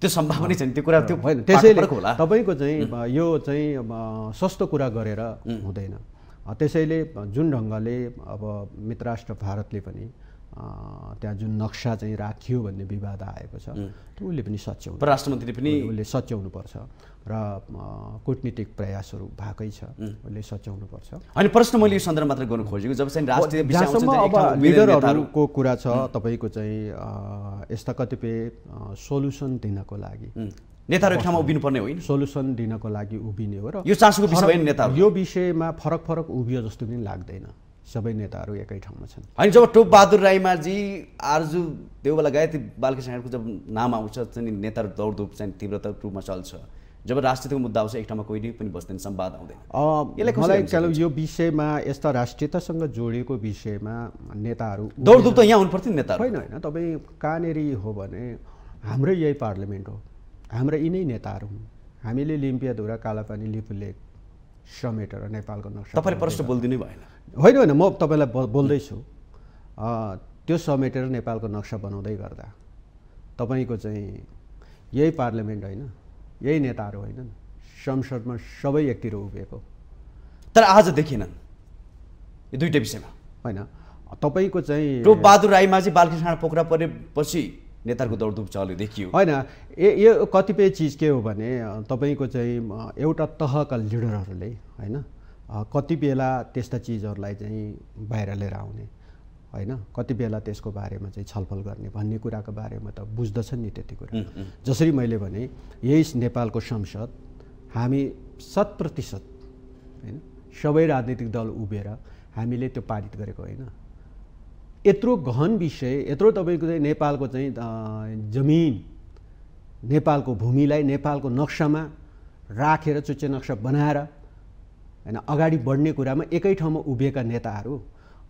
त्यो सम्भावना छैन त्यो कुरा त्यो भएन त्यसैले तपाईँको चाहिँ यो चाहिँ सस्तो कुरा गरेर हुँदैन त्यसैले जुन ढङ्गले अब मित्र राष्ट्र भारतले पनि त्यहाँ जुन नक्सा चाहिँ राखियो भन्ने विवाद आएको छ त्यो उसले पनि सच्याउनु राष्ट्रमन्त्रीले पनि उसले पर्छ र कुटनीतिक प्रयासहरू भएकै छ उसले सच्याउनुपर्छ अनि प्रश्न मैले यो सन्दर्भ मात्र गर्नु खोजेको जब चाहिँ अब लिडरहरूको कुरा छ तपाईँको चाहिँ यस्ता कतिपय सोल्युसन दिनको लागि नेताहरू ठाउँमा उभिनुपर्ने होइन सोल्युसन दिनको लागि उभिने हो र यो चासोको विषय नेता यो विषयमा फरक फरक उभियो जस्तो पनि लाग्दैन सबै नेताहरू एकै ठाउँमा छन् होइन जब टोपबहादुर राईमाझी आर्जु देउवा लगायत बालकृष्ण जब नाम आउँछ चाहिँ नेताहरू दौडधुप चाहिँ तीव्रता रूपमा चल्छ जब राष्ट्रियताको मुद्दा आउँछ एक ठाउँमा कोही पनि बस्दैन सम्वाद आउँदैन मलाई चाहिँ यो विषयमा यस्ता राष्ट्रियतासँग जोडिएको विषयमा नेताहरू दौडधुप त यहाँ हुनुपर्थ्यो नि नेताहरू होइन होइन तपाईँ कहाँनिर हो भने हाम्रै यही पार्लियामेन्ट हो हाम्रा यिनै नेताहरू हुन् हामीले लिम्पियाधुरा कालापानी लिपुलेक समेटेर नेपालको नक्सा तपाईँले प्रश्न बोलिदिनु भएन होइन होइन म तपाईँलाई बोल्दैछु त्यो समेटेर नेपालको नक्सा बनाउँदै गर्दा तपाईँको चाहिँ यही पार्लियामेन्ट होइन यही नेताहरू होइनन् संसदमा सबै एकतिर उभिएको तर आज देखेनन् यो दुइटै विषयमा होइन तपाईँको चाहिँ बहादुर राईमा चाहिँ बालकृष्ण पोखरा परेपछि नेताहरूको दौडधुप चल्यो देखियो होइन ए यो कतिपय चिज के हो भने तपाईँको चाहिँ एउटा तहका लिडरहरूले होइन कति बेला त्यस्ता चिजहरूलाई चाहिँ बाहिर लिएर आउने होइन कति बेला त्यसको बारेमा चाहिँ छलफल गर्ने भन्ने कुराको बारेमा त बुझ्दछन् नि त्यति कुरा जसरी मैले भने यही नेपालको संसद हामी शत प्रतिशत होइन सबै राजनीतिक दल उभिएर हामीले त्यो पारित गरेको होइन यत्रो गहन विषय यत्रो तपाईँको चाहिँ नेपालको चाहिँ जमिन नेपालको भूमिलाई नेपालको नक्सामा राखेर चुच्चे नक्सा बनाएर होइन अगाडि बढ्ने कुरामा एकै ठाउँमा उभिएका नेताहरू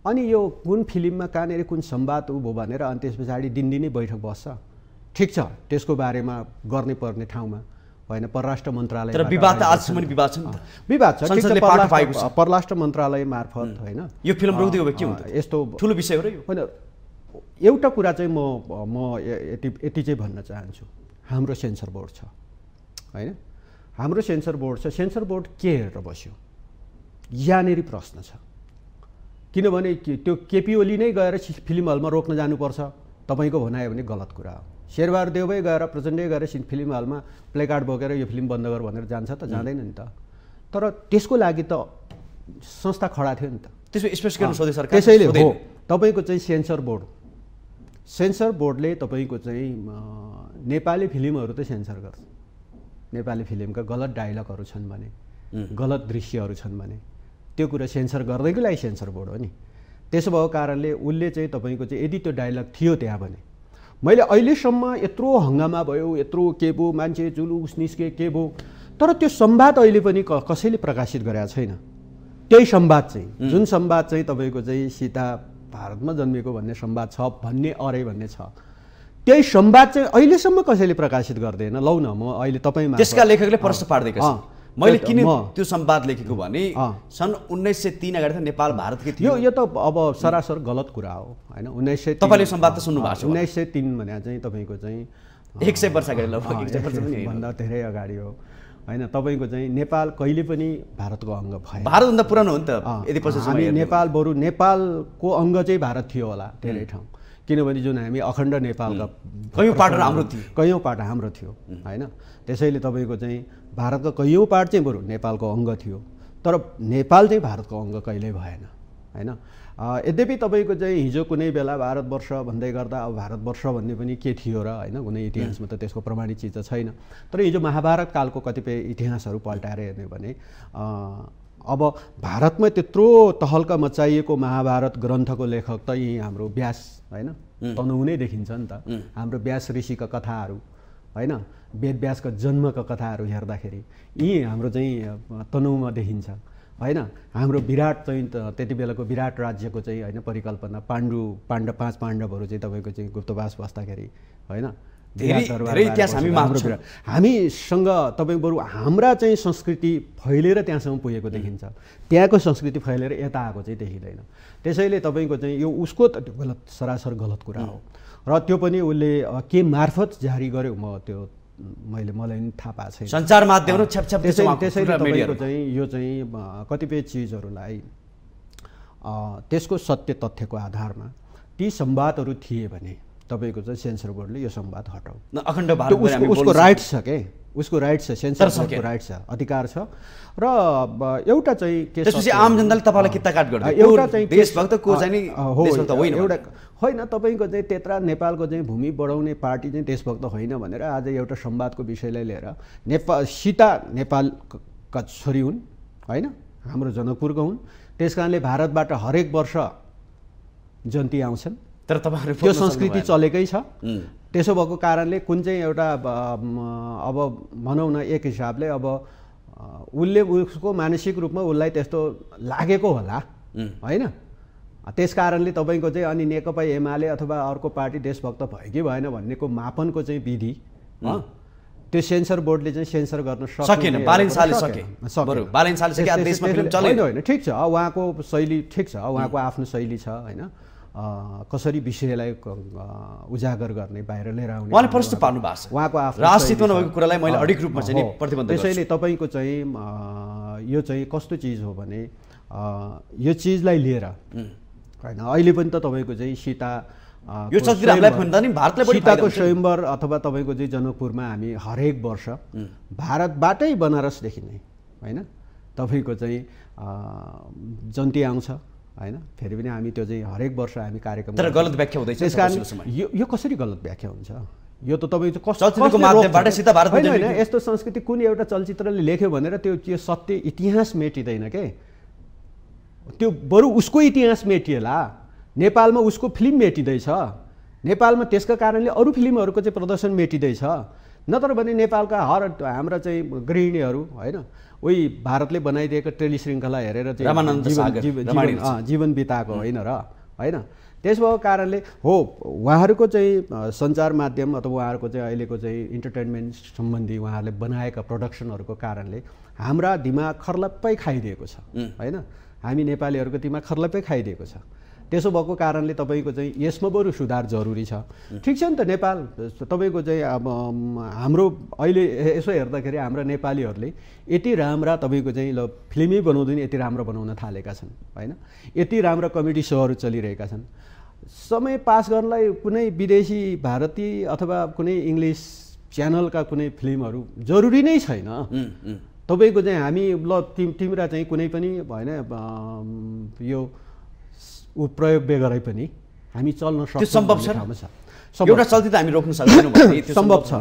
अनि यो कुन फिल्ममा कहाँनिर कुन संवाद उभो भनेर अनि त्यस पछाडि दिनदिनै बैठक बस्छ ठिक छ त्यसको बारेमा गर्ने पर्ने ठाउँमा होइन परराष्ट्र मन्त्रालय विवाद आजसम्म विवाद छ विवाद छ परराष्ट्र मन्त्रालय मार्फत होइन यो फिल्म के हुन्छ यस्तो ठुलो विषय हो र होइन एउटा कुरा चाहिँ म म यति यति चाहिँ भन्न चाहन्छु हाम्रो सेन्सर बोर्ड छ होइन हाम्रो सेन्सर बोर्ड छ सेन्सर बोर्ड के हेरेर बस्यो यहाँनेरि प्रश्न छ किनभने त्यो केपी ओली नै गएर फिल्म हलमा रोक्न जानुपर्छ तपाईँको भनायो भने गलत कुरा हो शेरबार देवै गएर प्रचण्डै गएर फिल्म हलमा प्लेकार्ड बोकेर यो फिल्म बन्द गर भनेर जान्छ त जाँदैन नि त तर त्यसको लागि त संस्था खडा थियो नि त त्यसो त्यसैले हो तपाईँको चाहिँ सेन्सर बोर्ड सेन्सर बोर्डले तपाईँको चाहिँ नेपाली फिल्महरू त सेन्सर गर्छ नेपाली फिल्मका गलत डायलगहरू छन् भने गलत दृश्यहरू छन् भने त्यो कुरा सेन्सर गर्दैको लागि सेन्सर बोर्ड हो नि त्यसो भएको कारणले उसले चाहिँ तपाईँको चाहिँ यदि त्यो डायलग थियो त्यहाँ भने मैले अहिलेसम्म यत्रो हङ्गामा भयो यत्रो के भयो मान्छे जुलुस निस्के के भयो तर त्यो सम्वाद अहिले पनि कसैले प्रकाशित गरेका छैन त्यही सम्वाद चाहिँ जुन सम्वाद चाहिँ तपाईँको चाहिँ सीता भारतमा जन्मेको भन्ने सम्वाद छ भन्ने अरे भन्ने छ त्यही सम्वाद चाहिँ अहिलेसम्म कसैले प्रकाशित गर्दैन लौ न म अहिले तपाईँमा त्यसका लेखकले प्रश्न पार्दै मैले किन त्यो सम्वाद लेखेको भने सन् उन्नाइस सय तिन अगाडि त नेपाल भारतकै थियो यो त अब सरासर गलत कुरा हो होइन उन्नाइस सय तपाईँले सम्वाद त सुन्नु भएको छ उन्नाइस सय तिन भने चाहिँ तपाईँको चाहिँ एक सय वर्ष अगाडि भन्दा धेरै अगाडि हो होइन तपाईँको चाहिँ नेपाल कहिले पनि भारतको अङ्ग भयो भारतभन्दा पुरानो हो नि त यदि हामी नेपाल बरु नेपालको अङ्ग चाहिँ भारत थियो होला धेरै ठाउँ किनभने जुन हामी अखण्ड नेपालका कयौँ पाटो हाम्रो थियो कयौँ पाटो हाम्रो थियो होइन त्यसैले तपाईँको चाहिँ भारतको कैयौँ पार्ट चाहिँ बरु नेपालको अङ्ग थियो तर नेपाल चाहिँ भारतको अङ्ग कहिल्यै भएन होइन यद्यपि तपाईँको चाहिँ हिजो कुनै बेला भारतवर्ष भन्दै गर्दा अब भारतवर्ष भन्ने पनि के थियो र होइन कुनै इतिहासमा त त्यसको प्रमाणित चिज त छैन तर हिजो महाभारत कालको कतिपय इतिहासहरू पल्टाएर हेर्ने भने अब भारतमा त्यत्रो तहल्का मचाइएको महाभारत ग्रन्थको लेखक त यहीँ हाम्रो व्यास होइन तनहुँ नै देखिन्छ नि त हाम्रो व्यास ऋषिका कथाहरू होइन वेदव्यासको जन्मका कथाहरू हेर्दाखेरि यी हाम्रो चाहिँ तनहुमा देखिन्छ होइन हाम्रो विराट चाहिँ त्यति बेलाको विराट राज्यको चाहिँ होइन परिकल्पना पाण्डु पाण्डव पाँच पाण्डवहरू चाहिँ तपाईँको चाहिँ गुप्तवास बस्दाखेरि होइन इतिहास हामी हामीसँग तपाईँ बरु हाम्रा चाहिँ संस्कृति फैलेर त्यहाँसम्म पुगेको देखिन्छ त्यहाँको संस्कृति फैलेर यता आएको चाहिँ देखिँदैन त्यसैले तपाईँको चाहिँ यो उसको त गलत सरासर गलत कुरा हो र त्यो पनि उसले के मार्फत जारी गर्यो म त्यो मैले मलाई पनि थाहा पाएको छैन सञ्चार माध्यम त्यसैले चाहिँ यो चाहिँ कतिपय चिजहरूलाई त्यसको सत्य तथ्यको आधारमा ती संवादहरू थिए भने तपाईँको चाहिँ सेन्सर बोर्डले यो संवाद हटाऊ अखण्ड उसको उसको राइट छ के उसको राइट छ सेन्सर बोर्डको राइट छ अधिकार छ र एउटा चाहिँ के आम जनताले तपाईँलाई किताकाट गर्छ एउटा चाहिँ देशभक्तको चाहिँ होइन एउटा होइन तपाईँको चाहिँ त्यत्रा नेपालको चाहिँ भूमि बढाउने पार्टी चाहिँ देशभक्त होइन भनेर आज एउटा संवादको विषयलाई लिएर नेपाल सीता नेपालका छोरी हुन् होइन हाम्रो जनकपुरको हुन् त्यस कारणले भारतबाट हरेक वर्ष जन्ती आउँछन् तर तपाईँहरू त्यो संस्कृति चलेकै छ त्यसो भएको कारणले कुन चाहिँ एउटा अब भनौँ न एक हिसाबले अब उसले उसको मानसिक रूपमा उसलाई त्यस्तो लागेको होला होइन त्यस कारणले तपाईँको चाहिँ अनि नेकपा एमाले अथवा अर्को पार्टी देशभक्त भयो कि भएन भन्नेको मापनको चाहिँ विधि त्यो सेन्सर बोर्डले चाहिँ सेन्सर गर्न सकेन होइन ठिक छ उहाँको शैली ठिक छ उहाँको आफ्नो शैली छ होइन कसरी विषयलाई उजागर गर्ने बाहिर लिएर आउने उहाँले प्रश्न पार्नु भएको छ उहाँको आफ्नो राजनीतिमा नभएको कुरालाई मैले अडिक रूपमा चाहिँ प्रतिबन्ध त्यसैले तपाईँको चाहिँ यो चाहिँ कस्तो चिज हो भने यो चिजलाई लिएर होइन अहिले पनि त तपाईँको चाहिँ सीता यो सीताको स्वयम्वर अथवा तपाईँको चाहिँ जनकपुरमा हामी हरेक वर्ष भारतबाटै बनारसदेखि नै होइन तपाईँको चाहिँ जन्ती आउँछ होइन फेरि पनि हामी त्यो चाहिँ हरेक वर्ष हामी कार्यक्रम तर गलत व्याख्या हुँदैछ यस कारण यो यो कसरी गलत व्याख्या हुन्छ यो त तपाईँको होइन यस्तो संस्कृति कुन एउटा चलचित्रले लेख्यो भनेर त्यो त्यो सत्य इतिहास मेटिँदैन के त्यो बरु उसको इतिहास मेटिएला नेपालमा उसको फिल्म मेटिँदैछ नेपालमा त्यसका कारणले अरू फिल्महरूको चाहिँ प्रदर्शन मेटिँदैछ नत्र भने नेपालका हर हाम्रा चाहिँ गृहिणीहरू होइन उही भारतले बनाइदिएको टेली श्रृङ्खला हेरेर चाहिँ जीवन बिताएको होइन र होइन त्यस भएको कारणले हो उहाँहरूको चाहिँ सञ्चार माध्यम अथवा उहाँहरूको चाहिँ अहिलेको चाहिँ इन्टरटेन्मेन्ट सम्बन्धी उहाँहरूले बनाएका प्रडक्सनहरूको कारणले हाम्रा दिमाग खर्लप्पै खाइदिएको छ होइन हामी नेपालीहरूको दिमाग खर्लप्पै खाइदिएको छ त्यसो भएको कारणले तपाईँको चाहिँ यसमा बरु सुधार जरुरी छ ठिक छ नि त नेपाल तपाईँको चाहिँ अब हाम्रो अहिले यसो हेर्दाखेरि हाम्रा नेपालीहरूले यति राम्रा तपाईँको चाहिँ ल फिल्मै बनाउँदैन यति राम्रो बनाउन थालेका छन् होइन यति राम्रा कमेडी सोहरू चलिरहेका छन् समय पास गर्नलाई कुनै विदेशी भारतीय अथवा कुनै इङ्ग्लिस च्यानलका कुनै फिल्महरू जरुरी नै छैन तपाईँको चाहिँ हामी ल तिम तिम्रा चाहिँ कुनै पनि भएन यो ऊ प्रयोग बेगरै पनि हामी चल्न सक्छ सम्भव छ एउटा चल्ती त हामी रोक्न सक्दैनौँ सम्भव छ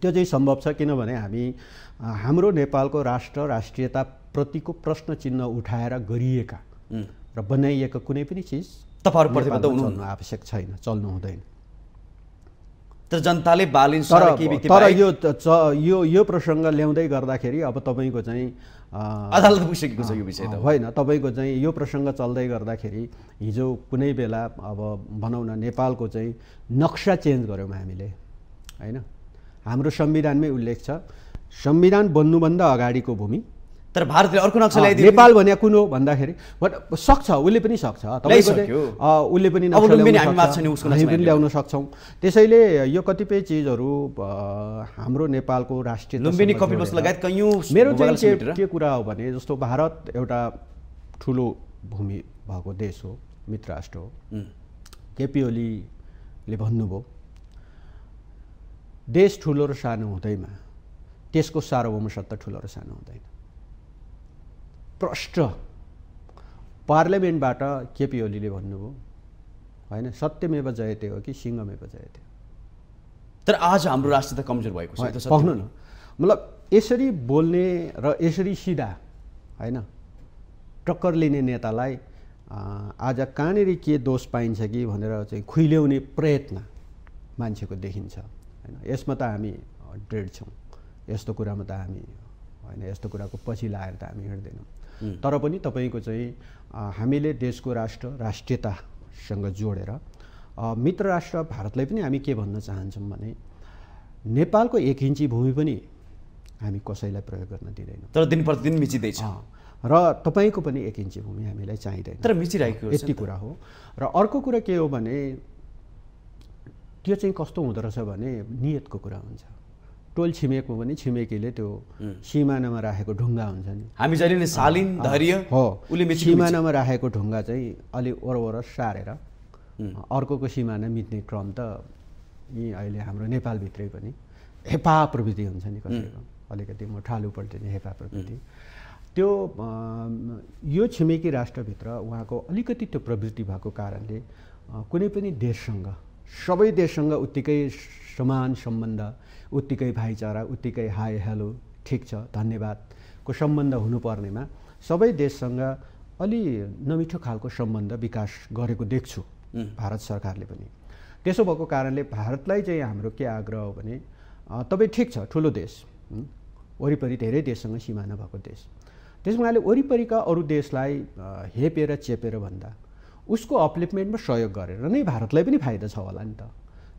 त्यो चाहिँ सम्भव छ किनभने हामी हाम्रो नेपालको राष्ट्र राष्ट्रियताप्रतिको प्रश्न चिन्ह उठाएर गरिएका र बनाइएका कुनै पनि चिज तपाईँहरू प्रतिबद्ध हुनु आवश्यक छैन चल्नु हुँदैन तर जनताले बालिन तर यो यो यो प्रसङ्ग ल्याउँदै गर्दाखेरि अब तपाईँको चाहिँ अदालत पुगिसकेको छ यो विषय त होइन तपाईँको चाहिँ यो प्रसङ्ग चल्दै गर्दाखेरि हिजो कुनै बेला अब भनौँ न नेपालको चाहिँ नक्सा चेन्ज गऱ्यौँ हामीले होइन हाम्रो संविधानमै उल्लेख छ संविधान बन्नुभन्दा अगाडिको भूमि तर भारतले अर्को नक्सा ल्याइदियो नेपाल भने कुन हो भन्दाखेरि बट सक्छ उसले पनि सक्छ उसले पनि हामी पनि ल्याउन सक्छौँ त्यसैले यो कतिपय चिजहरू हाम्रो नेपालको राष्ट्रिय लुम्बिनी कपिल लगायत मेरो के कुरा हो भने जस्तो भारत एउटा ठुलो भूमि भएको देश हो मित्र राष्ट्र हो केपी ओलीले भन्नुभयो देश ठुलो र सानो हुँदैमा त्यसको सार्वभौम सत्ता ठुलो र सानो हुँदैन प्रष्ट पार्लियामेन्टबाट केपी ओलीले भन्नुभयो होइन सत्यमेव जयते हो कि सिंहमेव जयते हो तर आज हाम्रो राष्ट्र त कमजोर भएको छ पाउनु न मतलब यसरी बोल्ने र यसरी सिधा होइन टक्कर लिने नेतालाई आज कहाँनिर के दोष पाइन्छ कि भनेर चाहिँ खुइल्याउने प्रयत्न मान्छेको देखिन्छ होइन यसमा त हामी डेढ छौँ यस्तो कुरामा त हामी होइन यस्तो कुराको पछि लाएर त हामी हिँड्दैनौँ तर पनि तपाईँको चाहिँ हामीले देशको राष्ट्र राष्ट्रियतासँग जोडेर मित्र राष्ट्र भारतलाई पनि हामी के भन्न चाहन्छौँ भने नेपालको एक इन्ची भूमि पनि हामी कसैलाई प्रयोग गर्न दिँदैनौँ तर दिन प्रतिदिन मिचिँदैछ र तपाईँको पनि एक इन्ची भूमि हामीलाई चाहिँदैन तर मिचिरहेको यति कुरा हो र अर्को कुरा के हो भने त्यो चाहिँ कस्तो हुँदो रहेछ भने नियतको कुरा हुन्छ टोल छिमेकको भने छिमेकीले त्यो सिमानामा राखेको ढुङ्गा हुन्छ नि हामी जहिले सालिन धैर्य हो उसले सिमानामा राखेको ढुङ्गा चाहिँ अलि ओरवर सारेर अर्कोको सिमाना मिट्ने क्रम त यी अहिले हाम्रो नेपालभित्रै पनि हेपा प्रवृत्ति हुन्छ नि कसैको अलिकति म ठालु पल्टिने हेपा प्रविधि त्यो यो छिमेकी राष्ट्रभित्र उहाँको अलिकति त्यो प्रवृत्ति भएको कारणले कुनै पनि देशसँग सबै देशसँग उत्तिकै समान सम्बन्ध उत्तिकै भाइचारा उत्तिकै हाई हेलो ठिक छ धन्यवादको सम्बन्ध हुनुपर्नेमा सबै देशसँग अलि नमिठो खालको सम्बन्ध विकास गरेको देख्छु भारत सरकारले पनि त्यसो भएको कारणले भारतलाई चाहिँ हाम्रो के आग्रह हो भने तपाईँ ठिक छ ठुलो देश वरिपरि धेरै देशसँग सिमाना भएको देश त्यस हुनाले वरिपरिका अरू देशलाई हेपेर चेपेर भन्दा उसको अप्लिपमेन्टमा सहयोग गरेर नै भारतलाई पनि फाइदा छ होला नि त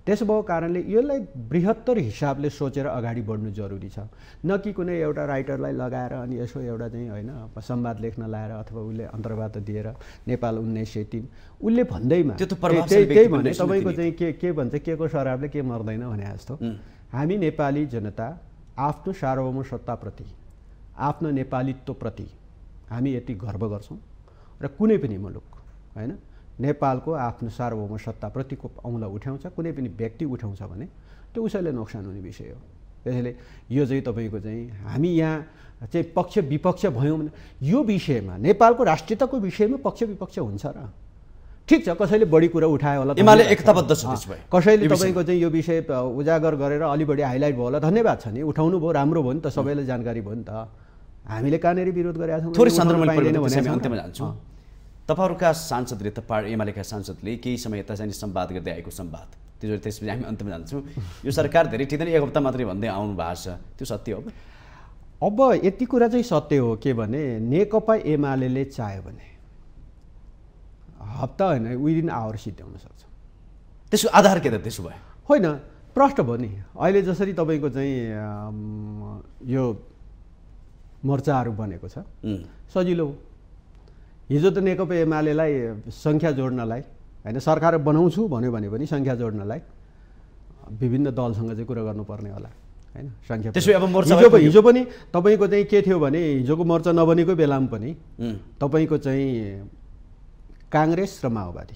त्यसो भएको कारणले यसलाई बृहत्तर हिसाबले सोचेर अगाडि बढ्नु जरुरी छ न कि कुनै एउटा राइटरलाई लगाएर अनि यसो एउटा चाहिँ होइन संवाद लेख्न लाएर अथवा उसले अन्तर्वार्ता दिएर नेपाल उन्नाइस सय तिन उसले भन्दैमा त्यही भने तपाईँको चाहिँ के के भन्छ के को सराबले के मर्दैन भने जस्तो हामी नेपाली जनता आफ्नो सार्वभौम सत्ताप्रति आफ्नो नेपालीत्वप्रति हामी यति गर्व गर्छौँ र कुनै पनि मुलुक होइन नेपालको आफ्नो सार्वभौम सत्ताप्रतिको औँला उठाउँछ कुनै पनि व्यक्ति उठाउँछ भने त्यो उसैलाई नोक्सान हुने विषय हो त्यसैले यो चाहिँ तपाईँको चाहिँ हामी यहाँ चाहिँ पक्ष विपक्ष भयौँ भने यो विषयमा नेपालको राष्ट्रियताको विषयमा पक्ष विपक्ष हुन्छ र ठिक छ कसैले बढी कुरा उठायो होला एमाले एकताबद्ध छ कसैले तपाईँको चाहिँ यो विषय उजागर गरेर अलि बढी हाइलाइट भयो होला धन्यवाद छ नि उठाउनु भयो राम्रो भयो नि त सबैलाई जानकारी भयो नि त हामीले कहाँनिर विरोध गरेका छौँ तपाईँहरूका सांसद तपाईँ एमालेका सांसदले केही समय यता जाने सम्वाद गर्दै आएको सम्वाद त्यो त्यसपछि हामी अन्तमा जान्छौँ यो सरकार धेरै ठिक एक हप्ता मात्रै भन्दै आउनु भएको छ त्यो सत्य हो अब यति कुरा चाहिँ सत्य हो के भने नेकपा एमाले चाह्यो भने हप्ता होइन विदिन आवर सिद्ध्याउन सक्छ त्यसको आधार के त त्यसो भयो होइन प्रष्ट भयो नि अहिले जसरी तपाईँको चाहिँ यो मोर्चाहरू बनेको छ सजिलो हिजो त नेकपा एमालेलाई सङ्ख्या जोड्नलाई होइन सरकार बनाउँछु भन्यो भने पनि सङ्ख्या जोड्नलाई विभिन्न दलसँग चाहिँ कुरा गर्नुपर्ने होला होइन सङ्ख्या अब मोर्चा हिजो पनि तपाईँको चाहिँ के थियो भने हिजोको मोर्चा नबनेको बेलामा पनि तपाईँको चाहिँ काङ्ग्रेस र माओवादी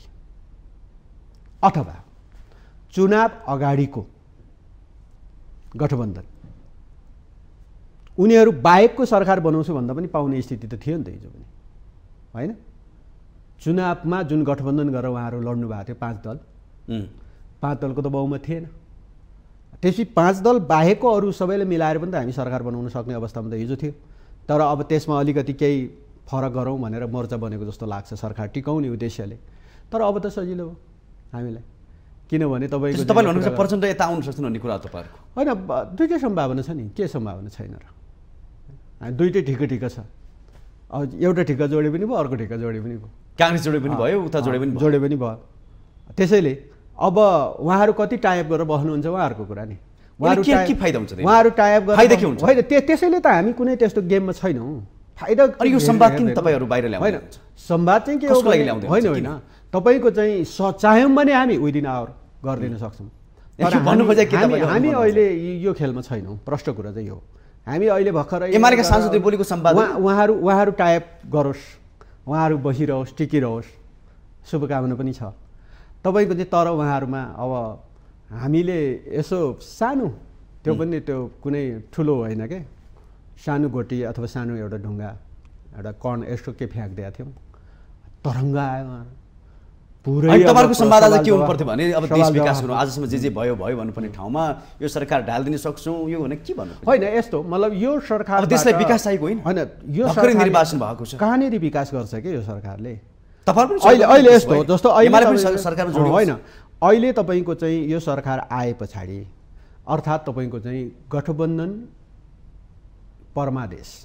अथवा चुनाव अगाडिको गठबन्धन उनीहरू बाहेकको सरकार बनाउँछु भन्दा पनि पाउने स्थिति त थियो नि त हिजो पनि होइन चुनावमा जुन गठबन्धन गरेर उहाँहरू लड्नु भएको थियो पाँच दल पाँच दलको त बहुमत थिएन त्यसपछि पाँच दल बाहेकको अरू सबैले मिलाएर पनि त हामी सरकार बनाउन सक्ने अवस्थामा त हिजो थियो तर अब त्यसमा अलिकति केही फरक गरौँ भनेर मोर्चा बनेको जस्तो लाग्छ सरकार टिकाउने उद्देश्यले तर अब त सजिलो हो हामीलाई किनभने तपाईँको तपाईँ भन्नुहुन्छ प्रचण्ड यता आउनु सक्छ भन्ने कुरा तपाईँहरूको होइन दुइटै सम्भावना छ नि के सम्भावना छैन र दुइटै ठिक ठिक छ एउटा ठिक्का जोडे पनि भयो अर्को ठिक्का जोडे पनि भयो काङ्ग्रेस जोडे पनि भयो उता जोडे पनि जोडे पनि भयो त्यसैले अब उहाँहरू कति टाइप गरेर बस्नुहुन्छ उहाँहरूको कुरा नि उहाँहरू टाइप गरेर होइन त्यसैले त हामी कुनै त्यस्तो गेममा छैनौँ फाइदा यो संवाद किन तपाईँहरू बाहिर ल्याउनु होइन संवाद चाहिँ के होइन होइन तपाईँको चाहिँ स चाह्यौँ भने हामी विदिन आवर गरिदिन सक्छौँ हामी अहिले यो खेलमा छैनौँ प्रष्ट कुरा चाहिँ यो हामी अहिले भर्खर एमालेका सांसदले बोलेको सम्वाद उहाँहरू उहाँहरू टाइप गरोस् उहाँहरू बसिरहोस् टिकिरहोस् शुभकामना पनि छ तपाईँको चाहिँ तर उहाँहरूमा अब हामीले यसो सानो त्यो पनि त्यो कुनै ठुलो होइन क्या सानो गोटी अथवा सानो एउटा ढुङ्गा एउटा कण यस्तो के फ्याँकिदिएको थियौँ तरङ्ग आयो उहाँ तपाईँहरूको सम्वाद आज के हुनु पर्थ्यो भने अब देश विकास गर्नु आजसम्म जे जे भयो भयो भन्नुपर्ने ठाउँमा यो सरकार ढालिदिन सक्छौँ यो भने के भन्नु होइन यस्तो मतलब यो सरकार देशलाई विकास चाहिएको होइन होइन यो सरकार निर्वाचन भएको छ कहाँनिर विकास गर्छ क्या यो सरकारले तपाईँ अहिले अहिले यस्तो जस्तो सरकारमा होइन अहिले तपाईँको चाहिँ यो सरकार आए पछाडि अर्थात् तपाईँको चाहिँ गठबन्धन परमादेश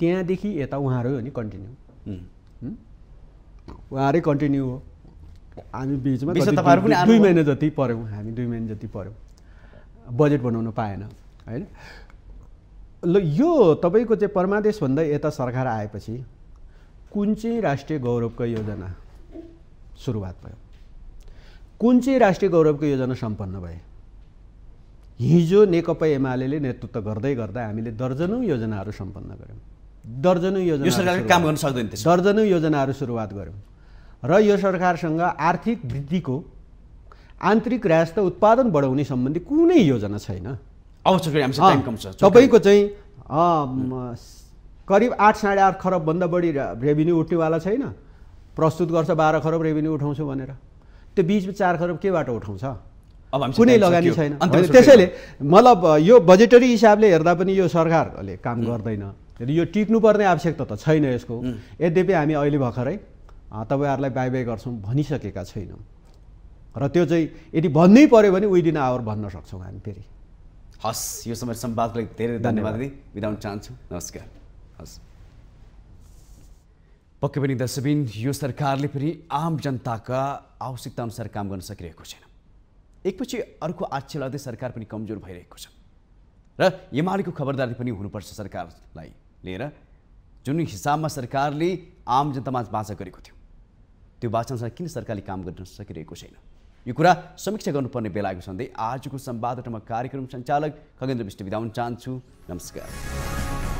त्यहाँदेखि यता उहाँहरू हो नि कन्टिन्यू उहाँहरू कन्टिन्यू हो हामी बिचमा दुई महिना जति पऱ्यौँ हामी दुई महिना जति पऱ्यौँ बजेट बनाउनु पाएन होइन ल यो तपाईँको चाहिँ परमादेशभन्दा यता सरकार आएपछि कुन चाहिँ राष्ट्रिय गौरवको योजना सुरुवात भयो कुन चाहिँ राष्ट्रिय गौरवको योजना सम्पन्न भए हिजो नेकपा एमाले नेतृत्व गर्दै गर्दा हामीले दर्जनौ योजनाहरू सम्पन्न गऱ्यौँ दर्जनौ योजना काम गर्न सक्दैन दर्जनौ योजनाहरू सुरुवात गऱ्यौँ र यो सरकारसँग आर्थिक वृद्धिको आन्तरिक राजस्व उत्पादन बढाउने सम्बन्धी कुनै योजना छैन तपाईँको चाहिँ करिब आठ साढे आठ खरबभन्दा बढी रेभिन्यू उठ्नेवाला छैन प्रस्तुत गर्छ बाह्र खरब रेभिन्यू उठाउँछु भनेर त्यो बिचमा चार खरब केबाट उठाउँछ कुनै लगानी छैन त्यसैले मतलब यो बजेटरी हिसाबले हेर्दा पनि यो सरकारले काम गर्दैन यो टिक्नुपर्ने आवश्यकता त छैन यसको यद्यपि हामी अहिले भर्खरै तपाईँहरूलाई बाई बाई गर्छौँ भनिसकेका छैनौँ र त्यो चाहिँ यदि भन्नै पऱ्यो भने विदिन आवर भन्न सक्छौँ हामी फेरि हस् यो समय सम्वादको लागि धेरै धन्यवाद दिदी बिदा हुन चाहन्छु नमस्कार हस् पक्कै पनि दशबिन यो सरकारले पनि आम जनताका आवश्यकता अनुसार काम गर्न सकिरहेको छैन एकपछि अर्को आक्ष लाग्दै सरकार पनि कमजोर भइरहेको छ र एमालेको खबरदारी पनि हुनुपर्छ सरकारलाई लिएर जुन हिसाबमा सरकारले आम जनतामा बाँचा गरेको थियो त्यो वाचनसँग किन सरकारले काम गर्न सकिरहेको छैन यो कुरा समीक्षा गर्नुपर्ने बेला आएको सन्दै आजको संवादबाट म कार्यक्रम सञ्चालक खगेन्द्र विष्ट बिदा हुन चाहन्छु नमस्कार